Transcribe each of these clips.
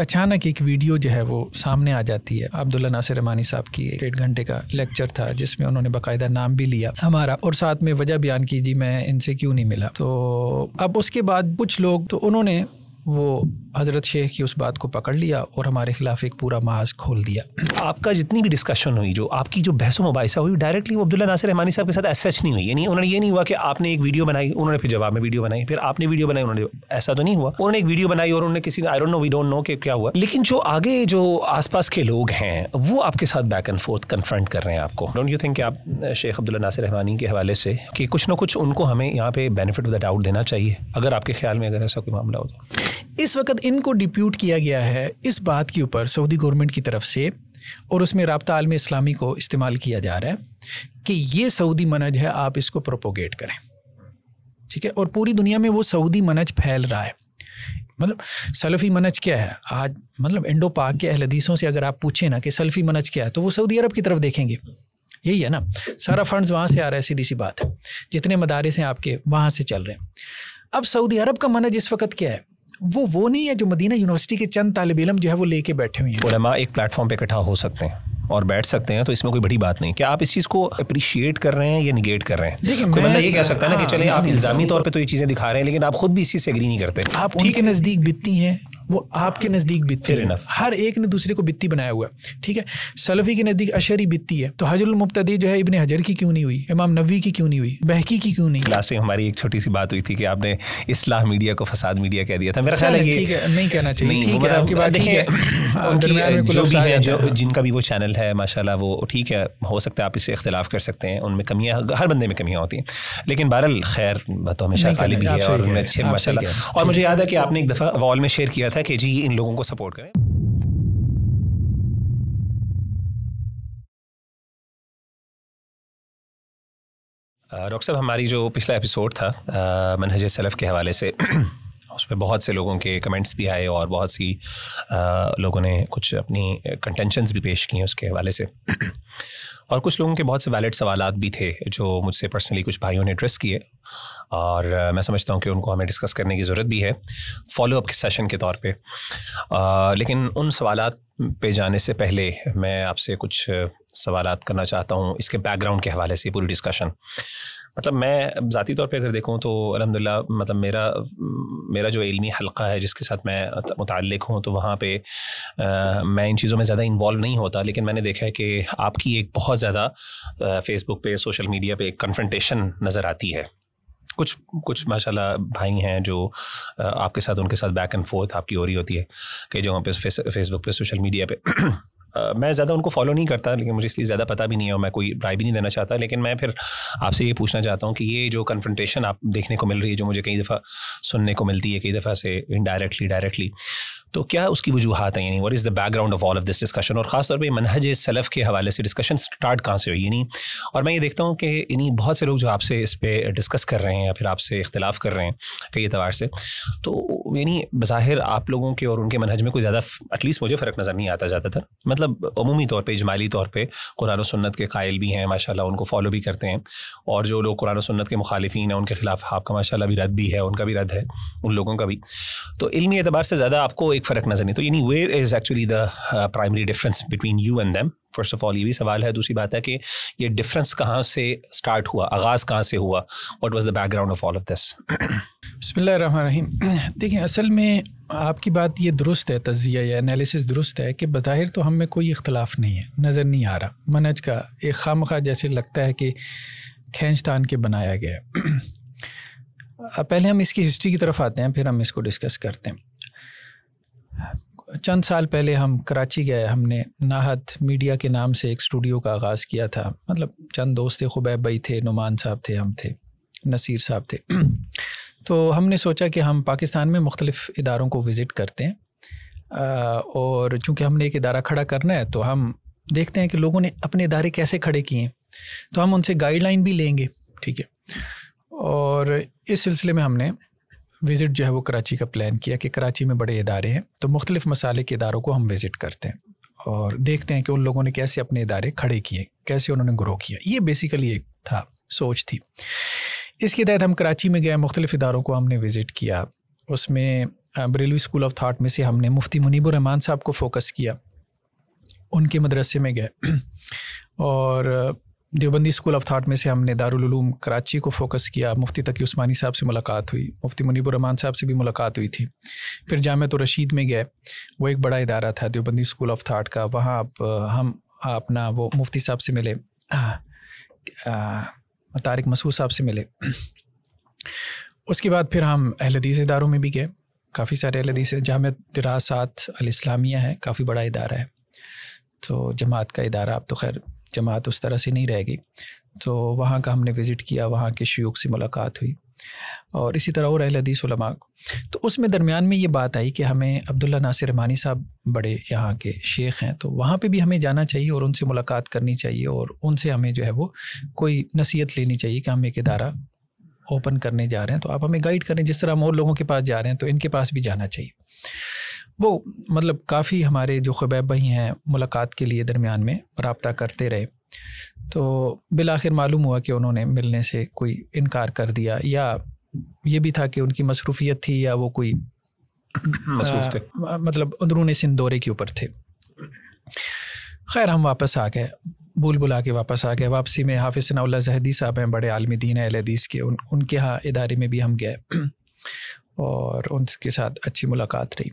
अचानक एक वीडियो जो है वो सामने आ जाती है अब्दुल्ला नासिर रमानी साहब की डेढ़ घंटे का लेक्चर था जिसमें उन्होंने बाकायदा नाम भी लिया हमारा और साथ में वजह बयान की जी मैं इनसे क्यों नहीं मिला तो अब उसके बाद कुछ लोग तो उन्होंने वो हज़रत शेख की उस बात को पकड़ लिया और हमारे खिलाफ एक पूरा माज खोल दिया आपका जितनी भी डिस्कशन हुई जो आपकी जो बहसों मुबासा हुई डायरेक्टली वो अब्दुल्ला नासिर रहमानी साहब के साथ ऐसा नहीं हुई यानी उन्होंने ये नहीं हुआ कि आपने एक वीडियो बनाई उन्होंने फिर जवाब में वीडियो बनाई फिर आपने वीडियो बनाई उन्होंने ऐसा तो नहीं हुआ उन्होंने एक वीडियो बनाई और उन्होंने किसी I don't know we don't know कि क्या हुआ लेकिन जो आगे जो आसपास के लोग हैं वो आपके साथ बैक एंड फोर्थ कन्फ्रंट कर रहे हैं आपको डोंट यू थिंक आप शेख अब्दुल्ला नासिर रहमानी के हवाले से कि कुछ ना कुछ उनको हमें यहाँ पे बेनिफिट ऑफ द डाउट देना चाहिए अगर आपके ख्याल में अगर ऐसा कोई मामला हो तो इस वक्त इनको डिप्यूट किया गया है इस बात के ऊपर सऊदी गवर्नमेंट की तरफ से और उसमें रबता आलम इस्लामी को इस्तेमाल किया जा रहा है कि ये सऊदी मनज है आप इसको प्रोपोगेट करें ठीक है और पूरी दुनिया में वो सऊदी मनज फैल रहा है मतलब सलफ़ी मनज क्या है आज मतलब इंडो पाक के अहलदीसों से अगर आप पूछें ना कि सलफ़ी मनज क्या है तो वो सऊदी अरब की तरफ देखेंगे यही है ना सारा फंड्स वहाँ से आ रहा है सीधी सी बात है जितने मदारस हैं आपके वहाँ से चल रहे हैं अब सऊदी अरब का मनज इस वक्त क्या है वो वो नहीं है जो मदीना यूनिवर्सिटी के चंद तालब इलम जो है वो लेके बैठे हुए हैं एक प्लेटफॉर्म पे इकट्ठा हो सकते हैं और बैठ सकते हैं तो इसमें कोई बड़ी बात नहीं क्या आप इस चीज़ को अप्रिशिएट कर रहे हैं या निगेट कर रहे हैं देखिए कोई बंदा ये कह सकता है ना कि हाँ, चले आप इल्ज़ामी तौर पर तो ये चीज़ें दिखा रहे हैं लेकिन आप खुद भी इस चीज़ से एग्री नहीं करते आप उनके नज़दीक बितती हैं वो आपके नज़दीक बित्ती है हर एक ने दूसरे को बित्ती बनाया हुआ है ठीक है सलफ़ी के नज़दीक अशरी बित्ती है तो मुफ्तदी जो है इबन हजर की क्यों नहीं हुई इमाम नबी की क्यों नहीं हुई बहकी की क्यों नहीं लास्ट टाइम हमारी एक छोटी सी बात हुई थी कि आपने इस्लाह मीडिया को फसाद मीडिया कह दिया था मेरा ख्याल है नहीं कहना चाहिए ठीक है मतलब आपकी बात ठीक है जो जिनका भी वो चैनल है माशा वो ठीक है हो सकता है आप इससे इख्तलाफ कर सकते हैं उनमें कमियाँ हर बंदे में कमियाँ होती हैं लेकिन बहरल खैर तो हमेशा खाली भी है और अच्छे और मुझे याद है कि आपने एक दफ़ा वॉल में शेयर किया था कि जी इन लोगों को सपोर्ट करें डॉक्टर साहब हमारी जो पिछला एपिसोड था मनहज सलफ़ के हवाले से उस पर बहुत से लोगों के कमेंट्स भी आए और बहुत सी आ, लोगों ने कुछ अपनी कंटेंशंस भी पेश किए उसके हवाले से और कुछ लोगों के बहुत से वैलिड सवाल भी थे जो मुझसे पर्सनली कुछ भाइयों ने एड्रेस किए और मैं समझता हूँ कि उनको हमें डिस्कस करने की ज़रूरत भी है फॉलोअप के सेशन के तौर पर लेकिन उन सवाल पे जाने से पहले मैं आपसे कुछ सवाल करना चाहता हूँ इसके बैकग्राउंड के हवाले से पूरी डिस्कशन मतलब मैं ज़ाती तौर पे अगर देखूँ तो अलहमदिल्ला मतलब मेरा मेरा जो इलमी हलका है जिसके साथ मैं मुतल हूँ तो वहाँ पे आ, मैं इन चीज़ों में ज़्यादा इन्वॉल्व नहीं होता लेकिन मैंने देखा है कि आपकी एक बहुत ज़्यादा फेसबुक पे सोशल मीडिया पे एक कन्फ्रंटेशन नज़र आती है कुछ कुछ माशाल्लाह भाई हैं जो आपके साथ उनके साथ बैक एंड फोर्थ आपकी हो रही होती है कि जगहों पर पे फेसबुक पे सोशल मीडिया पे मैं ज़्यादा उनको फॉलो नहीं करता लेकिन मुझे इसलिए ज़्यादा पता भी नहीं है और मैं कोई राय भी नहीं देना चाहता लेकिन मैं फिर आपसे ये पूछना चाहता हूँ कि ये जो कन्फ्रंटेशन आप देखने को मिल रही है जो मुझे कई दफ़ा सुनने को मिलती है कई दफ़ा से इनडायरेक्टली डायरेक्टली तो क्या उसकी वजूहत हैं यानी what is the background of all of this discussion और ख़ासतौर पर मनहज सलफ़ के हवाले से डिस्कशन स्टार्ट कहाँ से हुई यानी और मैं ये देखता हूँ कि इन्हीं बहुत से लोग जो आपसे इस पर डिस्कस कर रहे हैं या फिर आपसे इख्तलाफ कर रहे हैं कई एतवार से तो यानी बज़ाहिर आप लोगों के और उनके मनहज में कोई ज़्यादा एटलीस्ट मुझे फ़र्क नज़र नहीं आता था मतलब अमूमी तौर पर इजमाली तौर पर कुरान सन्नत के कायल भी हैं माशा उनको फॉलो भी करते हैं और जो लोग कुरान सन्नत के मुखालफी हैं उनके खिलाफ आपका माशा भी रद्द भी है उनका भी रद्द है उन लोगों का भी तो इलमी एतबार से ज़्यादा आपको एक एक फ़र्क नज़र नहीं तो यानी where is actually the primary difference between you and them first of all ये भी सवाल है दूसरी बात है कि ये डिफरेंस कहाँ से स्टार्ट हुआ आगाज़ कहाँ से हुआ what was the background of all of this बसमीम देखिए असल में आपकी बात ये दुरुस्त है तजिया या एनालिसिस दुरुस्त है कि बाहिर तो हम में कोई इख्तलाफ नहीं है नज़र नहीं आ रहा मनज का एक खाम खा जैसे लगता है कि खेंच तान के बनाया गया पहले हम इसकी हिस्ट्री की तरफ आते हैं फिर हम इसको डिस्कस करते हैं चंद साल पहले हम कराची गए हमने नाहत मीडिया के नाम से एक स्टूडियो का आगाज़ किया था मतलब चंद दोस्त थे खुबैब भाई थे नुमान साहब थे हम थे नसीर साहब थे तो हमने सोचा कि हम पाकिस्तान में मुख्तलिफ़ इदारों को विज़िट करते हैं आ, और चूँकि हमने एक इदारा खड़ा करना है तो हम देखते हैं कि लोगों ने अपने इदारे कैसे खड़े किए हैं तो हम उनसे गाइडलाइन भी लेंगे ठीक है और इस सिलसिले में हमने विज़िट जो है वो कराची का प्लान किया कि कराची में बड़े इदारे हैं तो मुख्तलिफ़ मसाले के इदारों को हम विज़िट करते हैं और देखते हैं कि उन लोगों ने कैसे अपने इदारे खड़े किए कैसे उन्होंने ग्रो किया ये बेसिकली एक था सोच थी इसके तहत हम कराची में गए मुख्तलिफ़ इदारों को हमने विज़िट किया उसमें बरेलवी स्कूल ऑफ थाट में से हमने मुफ्ती मुनीब रहमान साहब को फोकस किया उनके मदरसे में गए और देवबंदी स्कूल ऑफ थाट में से हमने दारुलूम कराची को फोकस किया मुफ्ती तकी उस्मानी साहब से मुलाकात हुई मुफ्ती मुनीबरहमान साहब से भी मुलाकात हुई थी फिर जामत तो रशीद में गए वो एक बड़ा इदारा था देवबंदी स्कूल ऑफ थाट का वहाँ आप हम अपना वो मुफ्ती साहब से मिले तारिक मसूद साहब से मिले उसके बाद फिर हम अहलदीस इदारों में भी गए काफ़ी सारे अहलदीस जाम दरासात अल इस्लामिया है काफ़ी बड़ा इदारा है तो जमात का इदारा आप तो खैर जमात उस तरह से नहीं रहेगी तो वहाँ का हमने विज़िट किया वहाँ के शयूख से मुलाकात हुई और इसी तरह और अहल हदीस तो उसमें दरमियान में ये बात आई कि हमें अब्दुल्ला नासिर रहमानी साहब बड़े यहाँ के शेख हैं तो वहाँ पे भी हमें जाना चाहिए और उनसे मुलाकात करनी चाहिए और उनसे हमें जो है वो कोई नसीहत लेनी चाहिए कि हम एक इदारा ओपन करने जा रहे हैं तो आप हमें गाइड करें जिस तरह हम और लोगों के पास जा रहे हैं तो इनके पास भी जाना चाहिए वो मतलब काफ़ी हमारे जो खबैब भाई हैं मुलाकात के लिए दरमियान में रबता करते रहे तो बिल आखिर मालूम हुआ कि उन्होंने मिलने से कोई इनकार कर दिया या ये भी था कि उनकी मसरूफियत थी या वो कोई मसरूफ थे आ, मतलब अंदरून सिंध दौरे के ऊपर थे खैर हम वापस आ गए भूल बुला के वापस आ गए वापसी में हाफिज सनाउल्ला जहदी साहब हैं बड़े आलमी दीन अहल के उन उनके यहाँ इदारे में भी हम गए और उनके साथ अच्छी मुलाकात रही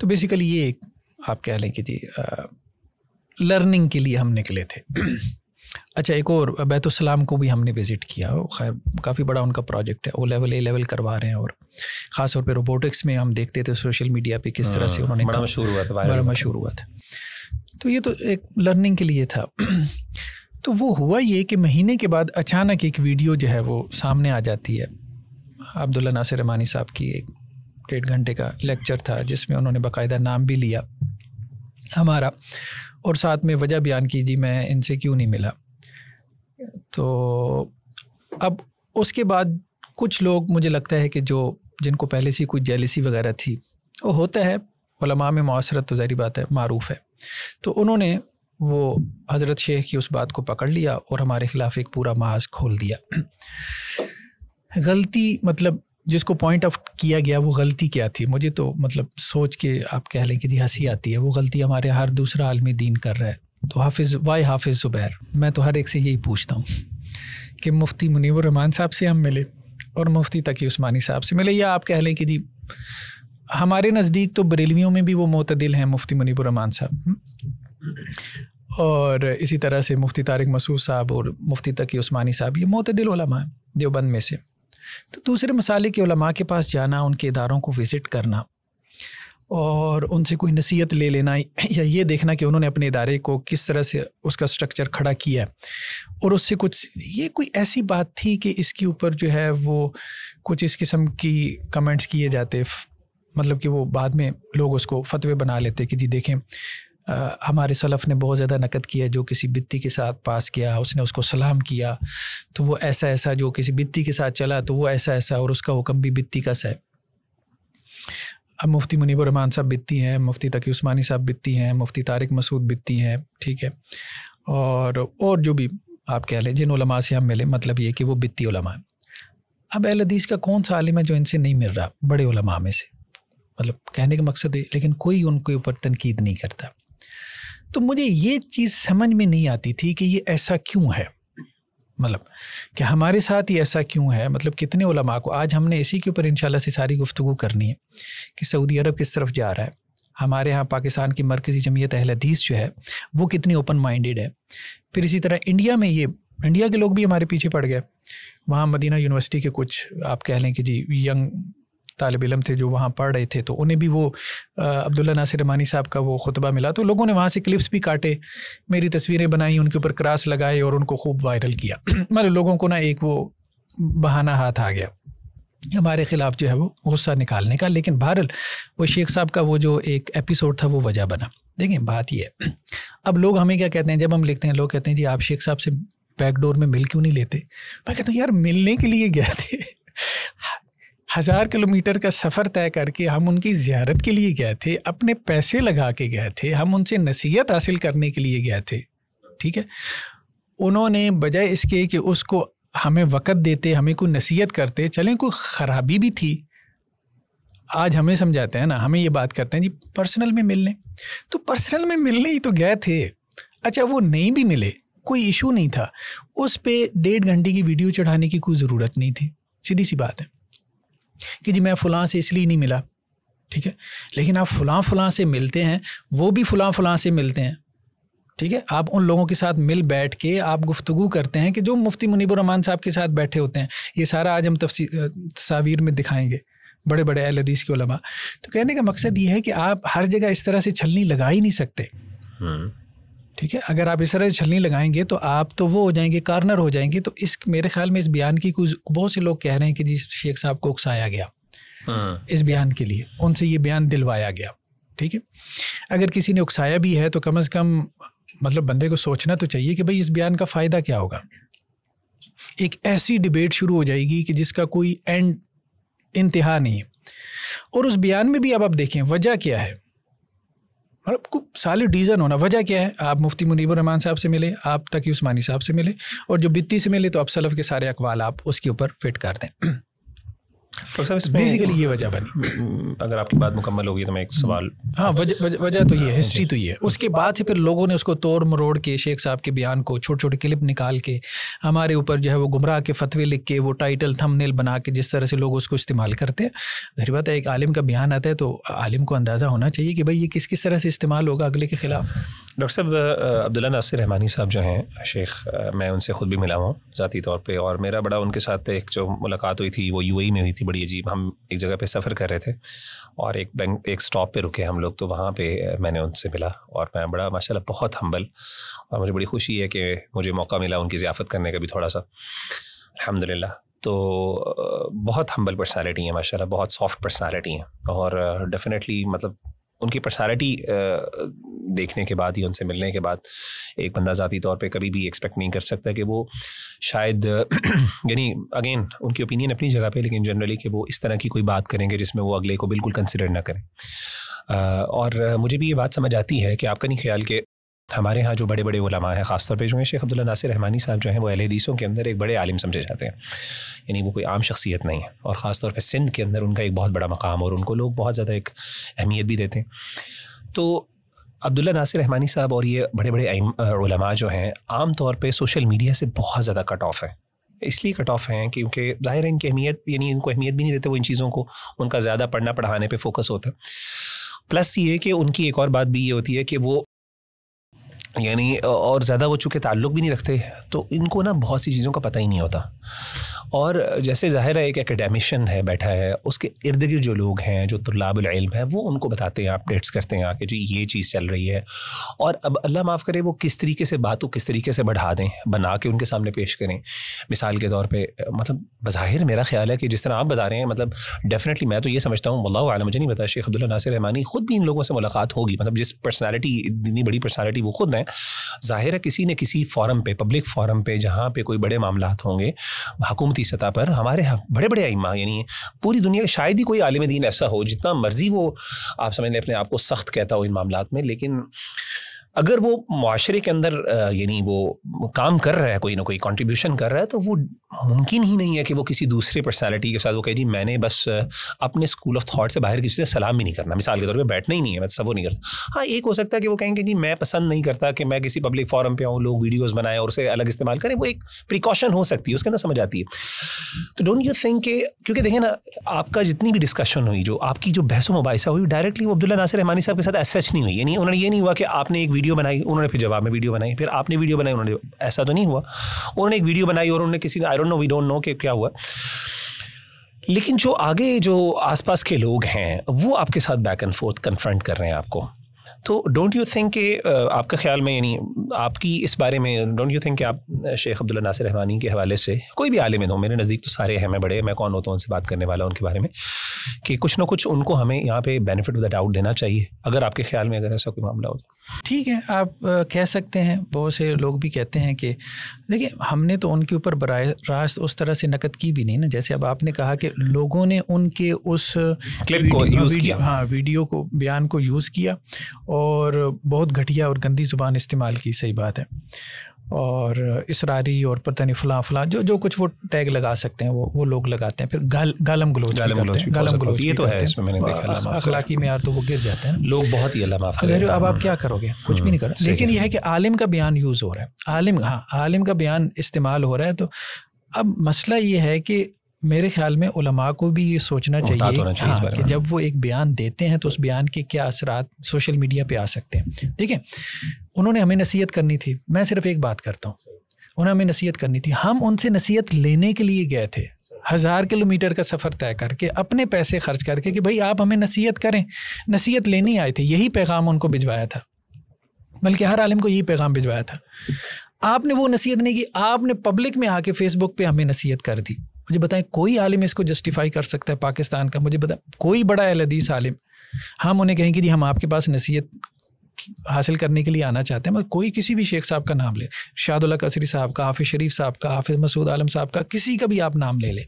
तो बेसिकली ये एक आप कह लें कि जी लर्निंग के लिए हम निकले थे अच्छा एक और बैतुलसलाम को भी हमने विज़िट किया खैर काफ़ी बड़ा उनका प्रोजेक्ट है वो लेवल ए लेवल करवा रहे हैं और ख़ास तौर पर रोबोटिक्स में हम देखते थे सोशल मीडिया पे किस तरह से हाँ, उन्होंने बड़ा मशहूर हुआ था बड़ा मशहूर हुआ था तो ये तो एक लर्निंग के लिए था तो वो हुआ ये कि महीने के बाद अचानक एक वीडियो जो है वो सामने आ जाती है अब्दुल्ला नासिर रमानी साहब की एक डेढ़ घंटे का लेक्चर था जिसमें उन्होंने बाकायदा नाम भी लिया हमारा और साथ में वजह बयान की जी मैं इनसे क्यों नहीं मिला तो अब उसके बाद कुछ लोग मुझे लगता है कि जो जिनको पहले से कुछ जेलिसी वगैरह थी वो होता है ओलमा में मासरत तो ज़ाहरी बात है मारूफ है तो उन्होंने वो हज़रत शेख की उस बात को पकड़ लिया और हमारे ख़िलाफ़ एक पूरा महाज खोल दिया गलती मतलब जिसको पॉइंट आउट किया गया वो गलती क्या थी मुझे तो मतलब सोच के आप कह लें कि हंसी आती है वो गलती हमारे हर दूसरा आलमी दीन कर रहा है तो हाफिज वाई हाफिज ज़ुबैर मैं तो हर एक से यही पूछता हूँ कि मुफ्ती मुनीबर रहमान साहब से हम मिले और मुफ्ती तकी उस्मानी साहब से मिले या आप कह लें कि जी हमारे नज़दीक तो बरेलवियों में भी वो मतदिल हैं मुफ्ती मुनीबर रहमान साहब और इसी तरह से मुफ्ती तारिक मसूद साहब और मुफ्ती तकी उस्मानी साहब ये मतदिल हैं देवबंद में से तो दूसरे मसाले के उलमा के पास जाना उनके इदारों को विज़िट करना और उनसे कोई नसीहत ले लेना या ये देखना कि उन्होंने अपने इदारे को किस तरह से उसका स्ट्रक्चर खड़ा किया है और उससे कुछ ये कोई ऐसी बात थी कि इसके ऊपर जो है वो कुछ इस किस्म की कमेंट्स किए जाते मतलब कि वो बाद में लोग उसको फतवे बना लेते कि जी देखें हमारे सलफ़ ने बहुत ज़्यादा नकद किया जो किसी बित्ती के साथ पास किया उसने उसको सलाम किया तो वो ऐसा ऐसा जो किसी बित्ती के साथ चला तो वो ऐसा ऐसा और उसका हुक्म भी बित्ती का सा है अब मुफ्ती मुनीब रहमान साहब बित्ती हैं मुफ्ती तकी उस्मानी साहब बित्ती हैं मुफ्ती तारिक मसूद बित्ती हैं ठीक है और और जो भी आप कह लें जिन उलमा से हम मिले मतलब ये कि वो बित्ती उलमा है अब अहल हदीस का कौन सा आलिम है जो इनसे नहीं मिल रहा बड़े उलमा में से मतलब कहने का मकसद है लेकिन कोई उनके ऊपर तनकीद नहीं करता तो मुझे ये चीज़ समझ में नहीं आती थी कि ये ऐसा क्यों है मतलब कि हमारे साथ ही ऐसा क्यों है मतलब कितने उलमा को आज हमने इसी के ऊपर इंशाल्लाह से सारी गुफ्तु करनी है कि सऊदी अरब किस तरफ जा रहा है हमारे यहाँ पाकिस्तान की मरकज़ी जमीयत अहल हदीस जो है वो कितनी ओपन माइंडेड है फिर इसी तरह इंडिया में ये इंडिया के लोग भी हमारे पीछे पड़ गए वहाँ मदीना यूनिवर्सिटी के कुछ आप कह लें कि जी यंग तालब इलम थे जो वहाँ पढ़ रहे थे तो उन्हें भी वो अब्दुल्ला नासिर रमानी साहब का वो खुतबा मिला तो लोगों ने वहाँ से क्लिप्स भी काटे मेरी तस्वीरें बनाई उनके ऊपर क्रास लगाए और उनको खूब वायरल किया मतलब लोगों को ना एक वो बहाना हाथ आ गया हमारे ख़िलाफ़ जो है वो गुस्सा निकालने का लेकिन बहरल वो शेख साहब का वो जो एक एपिसोड था वो वजह बना देखें बात ये है अब लोग हमें क्या कहते हैं जब हम लिखते हैं लोग कहते हैं जी आप शेख साहब से बैकडोर में मिल क्यों नहीं लेते मैं कहता हूँ यार मिलने के लिए गए थे हज़ार किलोमीटर का सफ़र तय करके हम उनकी ज्यारत के लिए गए थे अपने पैसे लगा के गए थे हम उनसे नसीहत हासिल करने के लिए गए थे ठीक है उन्होंने बजाय इसके कि उसको हमें वक़्त देते हमें कोई नसीहत करते चलें कोई ख़राबी भी थी आज हमें समझाते हैं ना हमें ये बात करते हैं जी पर्सनल में मिलने तो पर्सनल में मिलने ही तो गए थे अच्छा वो नहीं भी मिले कोई इशू नहीं था उस पर डेढ़ घंटे की वीडियो चढ़ाने की कोई ज़रूरत नहीं थी सीधी सी बात है कि जी मैं फ़लाँ से इसलिए नहीं मिला ठीक है लेकिन आप फ़लाँ फ़लाँ से मिलते हैं वो भी फ़लाँ फ़लाँ से मिलते हैं ठीक है आप उन लोगों के साथ मिल बैठ के आप गुफ्तु करते हैं कि जो मुफ्ती मुनीबरहमान साहब के साथ बैठे होते हैं ये सारा आज हम तफसी तस्वीर में दिखाएंगे बड़े बड़े अहल हदीस के लमा तो कहने का मकसद ये है कि आप हर जगह इस तरह से छलनी लगा ही नहीं सकते हम्म। ठीक है अगर आप इस तरह से छलनी लगाएंगे तो आप तो वो हो जाएंगे कार्नर हो जाएंगे तो इस मेरे ख्याल में इस बयान की कुछ बहुत से लोग कह रहे हैं कि जी शेख साहब को उकसाया गया हाँ। इस बयान के लिए उनसे ये बयान दिलवाया गया ठीक है अगर किसी ने उकसाया भी है तो कम अज़ कम मतलब बंदे को सोचना तो चाहिए कि भाई इस बयान का फ़ायदा क्या होगा एक ऐसी डिबेट शुरू हो जाएगी कि जिसका कोई एंड इंतहा नहीं है और उस बयान में भी अब आप देखें वजह क्या है मतलब कुछ सालिड रीज़न होना वजह क्या है आप मुफ्ती मुनीब रहमान साहब से मिले आप तकी उस्मानी साहब से मिले और जो बित्ती से मिले तो आप सलफ के सारे अकवाल आप उसके ऊपर फिट कर दें बेसिकली ये वजह बनी अगर आपकी बात मुकम्मल होगी तो मैं एक सवाल हाँ वजह तो ये हिस्ट्री तो ये है तो उसके बाद से फिर लोगों ने उसको तोड़ मरोड़ के शेख साहब के बयान को छोटे छोटे क्लिप निकाल के हमारे ऊपर जो है वो गुमराह के फतवे लिख के वो टाइटल थंबनेल बना के जिस तरह से लोग उसको इस्तेमाल करते हैं जहरी बात है एक आलिम का बयान आता है तो आलिम को अंदाज़ा होना चाहिए कि भाई ये किस किस तरह से इस्तेमाल होगा अगले के ख़िलाफ़ डॉक्टर साहब अब्दुल्ला नासिर रहमानी साहब जो हैं शेख मैं उनसे खुद भी मिला हुआ हूँ ज़ाती तौर पर और मेरा बड़ा उनके साथ एक जो मुलाकात हुई थी वो यू e में हुई थी बड़ी अजीब हम एक जगह पे सफ़र कर रहे थे और एक बैंक एक स्टॉप पे रुके हम लोग तो वहाँ पे मैंने उनसे मिला और मैं बड़ा माशाल्लाह बहुत हम्बल और मुझे बड़ी खुशी है कि मुझे मौका मिला उनकी ज़ियाफ़त करने का भी थोड़ा सा अलहमदिल्ला तो बहुत हम्बल पर्सनैलिटी है माशाल्लाह बहुत सॉफ्ट पर्सनैलिटी हैं और डेफिनेटली मतलब उनकी पर्सनैलिटी देखने के बाद ही उनसे मिलने के बाद एक बंदा ज़ाती तौर पे कभी भी एक्सपेक्ट नहीं कर सकता कि वो शायद यानी अगेन उनकी ओपिनियन अपनी जगह पे लेकिन जनरली कि वो इस तरह की कोई बात करेंगे जिसमें वो अगले को बिल्कुल कंसिडर ना करें और मुझे भी ये बात समझ आती है कि आपका नहीं ख्याल कि हमारे यहाँ जो बड़े बड़े उलमा हैं खासतौर पर जो है शेख अब्दुल्ला नासिर रहमानी साहब जो हैं वो अलहदीसों के अंदर एक बड़े आलिम समझे जाते हैं यानी वो कोई आम शख्सियत नहीं है और ख़ासतौर पर सिंध के अंदर उनका एक बहुत बड़ा मकाम और उनको लोग बहुत ज़्यादा एक अहमियत भी देते हैं तो अब्दुल्ला नासिर रहमानी साहब और ये बड़े बड़े उलमा जो हैं आम तौर पर सोशल मीडिया से बहुत ज़्यादा कट ऑफ है इसलिए कट ऑफ हैं क्योंकि ज़ाहिर है इनकी अहमियत यानी इनको अहमियत भी नहीं देते वो इन चीज़ों को उनका ज़्यादा पढ़ना पढ़ाने पर फोकस होता है प्लस ये कि उनकी एक और बात भी ये होती है कि वो यानी और ज़्यादा वो चूँकि ताल्लुक भी नहीं रखते तो इनको ना बहुत सी चीज़ों का पता ही नहीं होता और जैसे जाहिर है एक एकेडमिशन है बैठा है उसके इर्द गिर्द जो लोग हैं जो तलाबिल्म है वो उनको बताते हैं अपडेट्स करते हैं आके जी ये चीज़ चल रही है और अब अल्लाह माफ़ करे वो किस तरीके से बात को किस तरीके से बढ़ा दें बना के उनके सामने पेश करें मिसाल के तौर पर मतलब बज़ाहिर मेरा ख्याल है कि जिस तरह आप बता रहे हैं मतलब डेफिनेटली मैं तो ये समझता हूँ वल्ला आलम मुझे नहीं पता शेख अब्दुल्ला नासिर रहमानी ख़ुद भी इन लोगों से मुलाकात होगी मतलब जिस पर्सनैलिटी इतनी बड़ी पर्सनैलिटी वो खुद हैं जाहिर है किसी न किसी फोरम पे पब्लिक फोरम पे जहाँ पे कोई बड़े मामला होंगे हकूमती सतह पर हमारे हाँ, बड़े बड़े आइमा यानी पूरी दुनिया शायद ही कोई आलिम दीन ऐसा हो जितना मर्जी वो आप समझ लें अपने आप को सख्त कहता हो इन मामला में लेकिन अगर वो माशरे के अंदर यानी वो काम कर रहा है कोई ना कोई कंट्रीब्यूशन कर रहा है तो वो मुमकिन ही नहीं है कि वो किसी दूसरे पर्सनैलिटी के साथ वो कहे जी मैंने बस अपने स्कूल ऑफ थाट से बाहर किसी से सलाम भी नहीं करना मिसाल के तौर पर बैठना ही नहीं है मैं तो सब वो नहीं करता हाँ एक हो सकता है कि वो कहेंगे जी मैं पसंद नहीं करता कि मैं किसी पब्लिक फॉरम पर आऊँ लोग वीडियोज़ बनाएं और उसे अलग इस्तेमाल करें वो एक प्रिकॉशन हो सकती है उसके अंदर समझ आती है तो डोंट यू थिंक के क्योंकि देखें ना आपका जितनी भी डिस्कशन हुई जो आपकी जो बहसों मुबाइसा हुई डायरेक्टली वो अब्दुल्ला नासिर रहमानी साहब के साथ ऐसा नहीं हुई यानी उन्होंने ये नहीं हुआ कि आपने एक वीडियो वीडियो बनाई उन्होंने फिर जवाब में वीडियो बनाई फिर आपने वीडियो बनाई उन्होंने ऐसा तो नहीं हुआ उन्होंने एक वीडियो बनाई और उन्होंने किसी I don't know we don't know कि क्या हुआ लेकिन जो आगे जो आसपास के लोग हैं वो आपके साथ बैक एंड फोर्थ कन्फ्रंट कर रहे हैं आपको तो डोंट यू थिंक कि आपका ख्याल में यानी आपकी इस बारे में डोंट यू थिंक कि आप शेख अब्दुल्ला नासिर रहमानी के हवाले से कोई भी आलिम हो तो, मेरे नज़दीक तो सारे हैं मैं बड़े मैं कौन होता हूँ उनसे बात करने वाला उनके बारे में कि कुछ ना कुछ उनको हमें यहाँ पे बेनिफिट ऑफ द डाउट देना चाहिए अगर आपके ख्याल में अगर ऐसा कोई मामला हो तो ठीक है आप कह सकते हैं बहुत से लोग भी कहते हैं कि देखिए हमने तो उनके ऊपर बर रास्त उस तरह से नकद की भी नहीं ना जैसे अब आपने कहा कि लोगों ने उनके उस क्लिप को यूज़ किया हाँ वीडियो को बयान को यूज़ किया और बहुत घटिया और गंदी ज़ुबान इस्तेमाल की सही बात है और इसरारी और पता नहीं फला फला जो जो कुछ वो टैग लगा सकते हैं वो वो लोग लगाते हैं फिर गाल, गालम ग्लोच गालम गलोच गालम ग्लोच ये तो है इसमें मैंने देखा अखलाकी में यार तो वो गिर जाते हैं लोग बहुत ही अल्लाह माफ अगर अब आप क्या करोगे हाँ, कुछ भी नहीं करोगे लेकिन यह है कि आलिम का बयान यूज़ हो रहा है आलिम हाँ आलिम का बयान इस्तेमाल हो रहा है तो अब मसला ये है कि मेरे ख्याल में उलमा को भी ये सोचना चाहिए, चाहिए हाँ, कि जब वो एक बयान देते हैं तो उस बयान के क्या असरात सोशल मीडिया पे आ सकते हैं ठीक है उन्होंने हमें नसीहत करनी थी मैं सिर्फ एक बात करता हूँ उन्हें हमें नसीहत करनी थी हम उनसे नसीहत लेने के लिए गए थे हज़ार किलोमीटर का सफ़र तय करके अपने पैसे खर्च करके कि भाई आप हमें नसीहत करें नसीहत लेने आए थे यही पैगाम उनको भिजवाया था बल्कि हर आलम को यही पैगाम भिजवाया था आपने वो नसीहत नहीं की आपने पब्लिक में आके फेसबुक पे हमें नसीहत कर दी मुझे बताएं कोई आलिम इसको जस्टिफाई कर सकता है पाकिस्तान का मुझे बताएं कोई बड़ा अलदीस आलिम हम उन्हें कहेंगे जी हम आपके पास नसीहत हासिल करने के लिए आना चाहते हैं मगर कोई किसी भी शेख साहब का नाम ले शाहदुल्ला कसरी साहब का हाफिज़ शरीफ साहब का हाफिज़ मसूद आलम साहब का किसी का भी आप नाम ले लें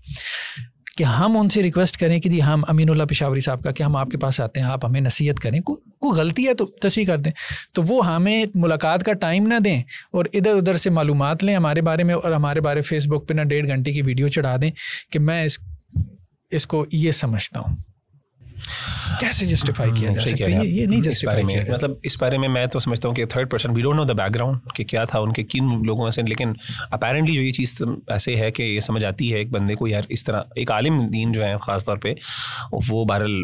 कि हम उनसे रिक्वेस्ट करें कि जी हम हाँ, अमीनुल्ला पेशावरी साहब का कि हम आपके पास आते हैं आप हमें नसीहत करें को को गलती है तो तसी कर दें तो वो हमें मुलाकात का टाइम ना दें और इधर उधर से मालूम लें हमारे बारे में और हमारे बारे फेसबुक पर ना डेढ़ घंटे की वीडियो चढ़ा दें कि मैं इस इसको ये समझता हूँ कैसे जस्टिफाई किया हम्म, जा सकता है ये नहीं जस्टिफाई किया मतलब इस बारे में मैं तो समझता हूँ कि third person we don't know the background कि क्या था उनके किन लोगों से लेकिन अपेरेंटली जो ये चीज़ ऐसे है कि ये समझ आती है एक बंदे को यार इस तरह एक आलिम दीन जो है ख़ासतौर पर वो बहरल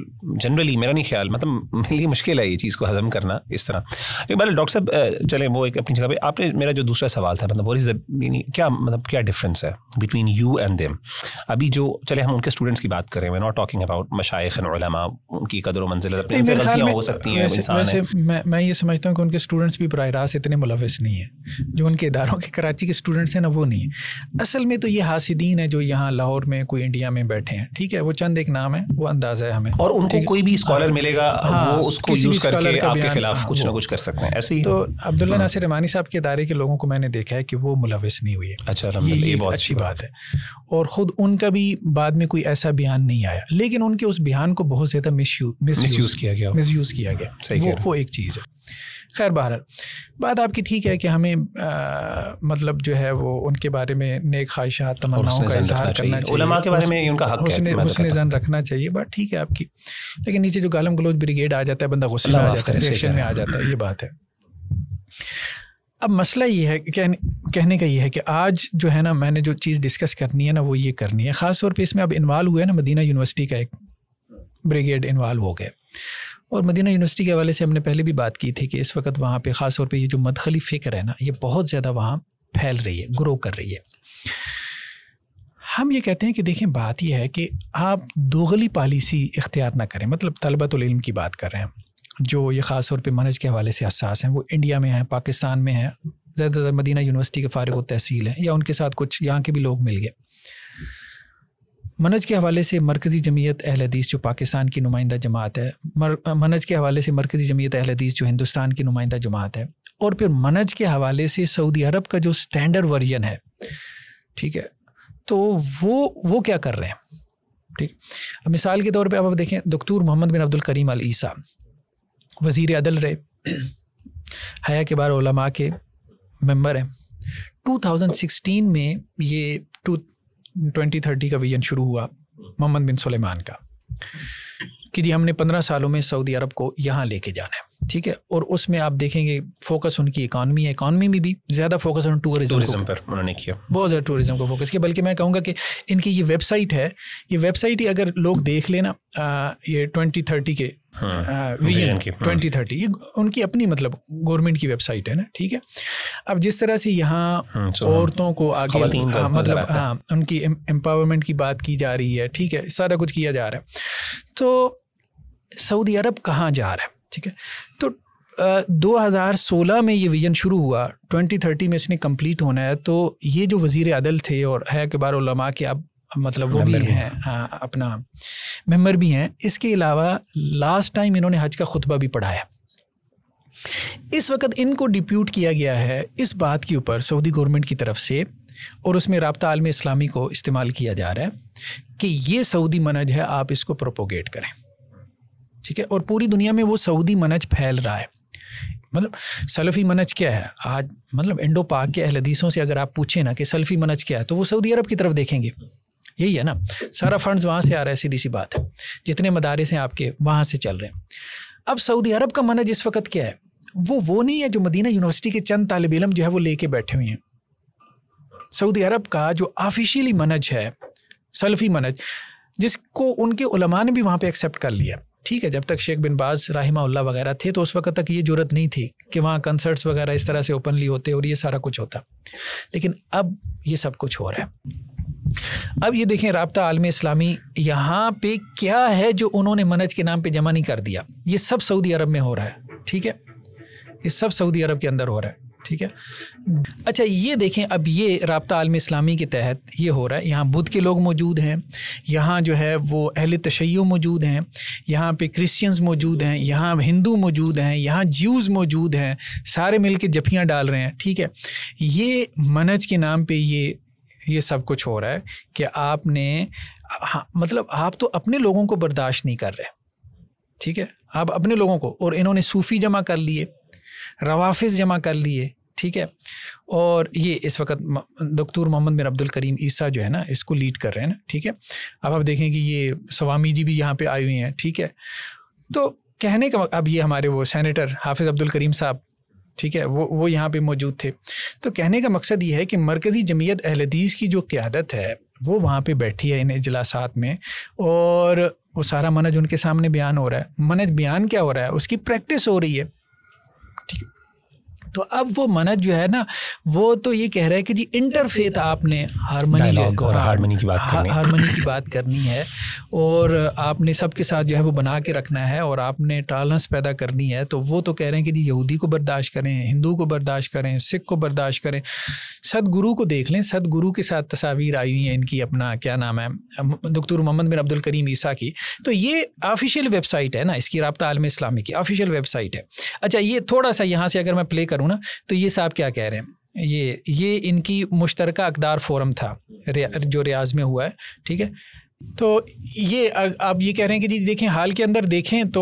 जनरली मेरा नहीं ख्याल मतलब मेरे लिए मुश्किल है ये चीज़ को हजम करना इस तरह लेकिन बहरल डॉक्टर साहब चले वो एक अपनी जगह पर आपने मेरा जो दूसरा सवाल था मतलब वॉट क्या मतलब क्या डिफरेंस है बिटवीन यू एंड देम अभी जो चले हम उनके स्टूडेंट्स की बात करें वे नॉट टॉकिंग अबाउट मशाइन उनकी कदर मंजिल अपने हो सकती हैं इंसान है मैं मैं ये समझता हूँ कि उनके स्टूडेंट्स भी बरह रास्त इतने मुलविस नहीं है जो उनके इदारों के कराची के स्टूडेंट्स हैं ना वो नहीं है असल में तो ये हासिदीन है जो यहाँ लाहौर में कोई इंडिया में बैठे हैं ठीक है वो चंद एक नाम है वो अंदाजा है हमें और उनको कोई भी स्कॉलर हाँ। मिलेगा वो हाँ, उसको यूज करके आपके खिलाफ हाँ, कुछ ना कुछ कर सकते हैं ऐसे ही तो अब्दुल्ला नासिर रमानी साहब के इदारे के लोगों को मैंने देखा है कि वो मुलविस नहीं हुई है अच्छा ये बहुत अच्छी बात है और ख़ुद उनका भी बाद में कोई ऐसा बयान नहीं आया लेकिन उनके उस बयान को बहुत ज़्यादा मिस यू मिस यूज किया गया मिस यूज किया गया हाँ, सही वो, वो एक चीज़ है खैर बहर बात आपकी ठीक है कि हमें आ, मतलब जो है वो उनके बारे में नेक ख्वाहिशा तमन्नाओं का इजहार करना चाहिए के बारे में उनका हक उसने, तो उसने जन रखना चाहिए बात ठीक है आपकी लेकिन नीचे जो गालम गलोज ब्रिगेड आ जाता है बंदा गुस्सा आ जाता है रिएक्शन में आ जाता है ये बात है अब मसला ये है कहने का ये है कि आज जो है ना मैंने जो चीज़ डिस्कस करनी है ना वो ये करनी है ख़ासतौर तौर पे इसमें अब इन्वाल्व हुआ है ना मदीना यूनिवर्सिटी का एक ब्रिगेड इन्वॉल्व हो गए और मदीना यूनिवर्सिटी के हवाले से हमने पहले भी बात की थी कि इस वक्त वहाँ पर ख़ास तौर पर ये जो मदखली फ़िक्र है ना ये बहुत ज़्यादा वहाँ फैल रही है ग्रो कर रही है हम ये कहते हैं कि देखें बात यह है कि आप दोगली पॉलिसी इख्तियार ना करें मतलब तलबतम की बात कर रहे हैं जो ये ख़ास तौर पर मनज के हवाले से हसास हैं वो इंडिया में हैं पाकिस्तान में हैं ज़्यादातर मदीना यूनिवर्सिटी के फ़ारग तहसील हैं या उनके साथ कुछ यहाँ के भी लोग मिल गए मनज के हवाले से मरकज़ी जमीयत हदीस जो पाकिस्तान की नुमाइंदा जमात है मर, मनज के हवाले से मरकज़ी जमीयत हदीस जो हिंदुस्तान की नुमाइंदा जमात है और फिर मनज के हवाले से सऊदी अरब का जो स्टैंडर्ड वर्जन है ठीक है तो वो वो क्या कर रहे हैं ठीक अब मिसाल के तौर पे आप, आप देखें दकतूर मोहम्मद बिन अब्दुल करीम अल ईसा वज़ी अदल रहे हया के बार ओलमा के मेम्बर हैं 2016 में ये टू ट्वेंटी थर्टी का विजन शुरू हुआ मोहम्मद बिन सुलेमान का कि जी हमने पंद्रह सालों में सऊदी अरब को यहाँ लेके जाना है ठीक है और उसमें आप देखेंगे फोकस उनकी इकानमी है इकानमी में भी ज़्यादा फोकस उन्होंने टूरिज्म पर उन्होंने किया बहुत ज़्यादा टूरिज्म को फोकस किया बल्कि मैं कहूँगा कि इनकी ये वेबसाइट है ये वेबसाइट ही अगर लोग देख लेना ये ट्वेंटी थर्टी के विजन ट्वेंटी थर्टी ये उनकी अपनी मतलब गवर्नमेंट की वेबसाइट है ना ठीक है अब जिस तरह से यहाँ हाँ, औरतों को आगे हाँ, मतलब हाँ उनकी एम्पावरमेंट की बात की जा रही है ठीक है सारा कुछ किया जा रहा है तो सऊदी अरब कहाँ जा रहा है ठीक है तो दो हज़ार सोलह में ये विजन शुरू हुआ ट्वेंटी थर्टी में इसने कंप्लीट होना है तो ये जो वजीर अदल थे और है कि बार के अब मतलब वो भी हैं हाँ अपना मेम्बर भी हैं इसके अलावा लास्ट टाइम इन्होंने हज का खुतबा भी पढ़ाया इस वक्त इनको डिप्यूट किया गया है इस बात के ऊपर सऊदी गवर्नमेंट की तरफ से और उसमें रबता आलम इस्लामी को इस्तेमाल किया जा रहा है कि ये सऊदी मनज है आप इसको प्रोपोगेट करें ठीक है और पूरी दुनिया में वो सऊदी मनज फैल रहा है मतलब सलफ़ी मनज क्या है आज मतलब इंडो पाक के अहलदीसों से अगर आप पूछें ना कि सल्फ़ी मनज क्या है तो वो सऊदी अरब की तरफ देखेंगे यही है ना सारा फंड्स वहाँ से आ रहा है सीधी सी बात है जितने मदारस हैं आपके वहाँ से चल रहे हैं अब सऊदी अरब का मनज इस वक्त क्या है वो वो नहीं है जो मदीना यूनिवर्सिटी के चंद तालब इलम जो है वो लेके बैठे हुए हैं सऊदी अरब का जो ऑफिशियली मनज है सलफ़ी मनज जिसको उनके उलमा ने भी वहाँ पे एक्सेप्ट कर लिया ठीक है जब तक शेख बिन बाज राहिमा उल्ला वगैरह थे तो उस वक्त तक ये जरूरत नहीं थी कि वहाँ कंसर्ट्स वगैरह इस तरह से ओपनली होते और ये सारा कुछ होता लेकिन अब ये सब कुछ हो रहा है अब ये देखें रबता आलम इस्लामी यहाँ पे क्या है जो उन्होंने मनज के नाम पे जमा नहीं कर दिया ये सब सऊदी अरब में हो रहा है ठीक है ये सब सऊदी अरब के अंदर हो रहा है ठीक है अच्छा ये देखें अब ये रबता आलम इस्लामी के तहत ये हो रहा है यहाँ बुद्ध के लोग मौजूद हैं यहाँ जो है वो अहल तशैय मौजूद हैं यहाँ पे क्रिश्चियंस मौजूद हैं यहाँ हिंदू मौजूद हैं यहाँ ज्यूज़ मौजूद हैं सारे मिल के जफियाँ डाल रहे हैं ठीक है ये मनज के नाम पर ये ये सब कुछ हो रहा है कि आपने हाँ मतलब आप तो अपने लोगों को बर्दाश्त नहीं कर रहे ठीक है आप अपने लोगों को और इन्होंने सूफ़ी जमा कर लिए रवाफिज जमा कर लिए ठीक है और ये इस वक्त दकतूर Mohammad bin Abdul Karim Issa जो है ना इसको लीड कर रहे हैं ना ठीक है अब आप देखें कि ये स्वामी जी भी यहाँ पे आई हुई हैं ठीक है तो कहने का अब ये हमारे वो सेनेटर हाफिज़ अब्दुल करीम साहब ठीक है वो वो यहाँ पे मौजूद थे तो कहने का मकसद ये है कि मरकज़ी जमीयत अहलदीस की जो क़्यादत है वो वहाँ पे बैठी है इन इजलासात में और वो सारा मनज उनके सामने बयान हो रहा है मनज बयान क्या हो रहा है उसकी प्रैक्टिस हो रही है ठीक है तो अब वो मनत जो है ना वो तो ये कह रहा है कि जी इंटरफेथ आपने हारमनी और हारमनी की बात हाँ, करनी की बात करनी है और आपने सबके साथ जो है वो बना के रखना है और आपने टॉलरेंस पैदा करनी है तो वो तो कह रहे हैं कि जी यहूदी को बर्दाश्त करें हिंदू को बर्दाश्त करें सिख को बर्दाश्त करें सदगुरु को देख लें सदगुरु के साथ तस्वीर आई हुई हैं इनकी अपना क्या नाम है doctor Mohammad bin Abdul Karim Issa की तो ये ऑफिशियल वेबसाइट है ना इसकी रबता आलम इस्लामी की ऑफिशियल वेबसाइट है अच्छा ये थोड़ा सा यहाँ से अगर मैं प्ले करूँ करूँ ना तो ये साहब क्या कह रहे हैं ये ये इनकी मुश्तर अकदार फोरम था जो रियाज में हुआ है ठीक है तो ये आप ये कह रहे हैं कि जी देखें हाल के अंदर देखें तो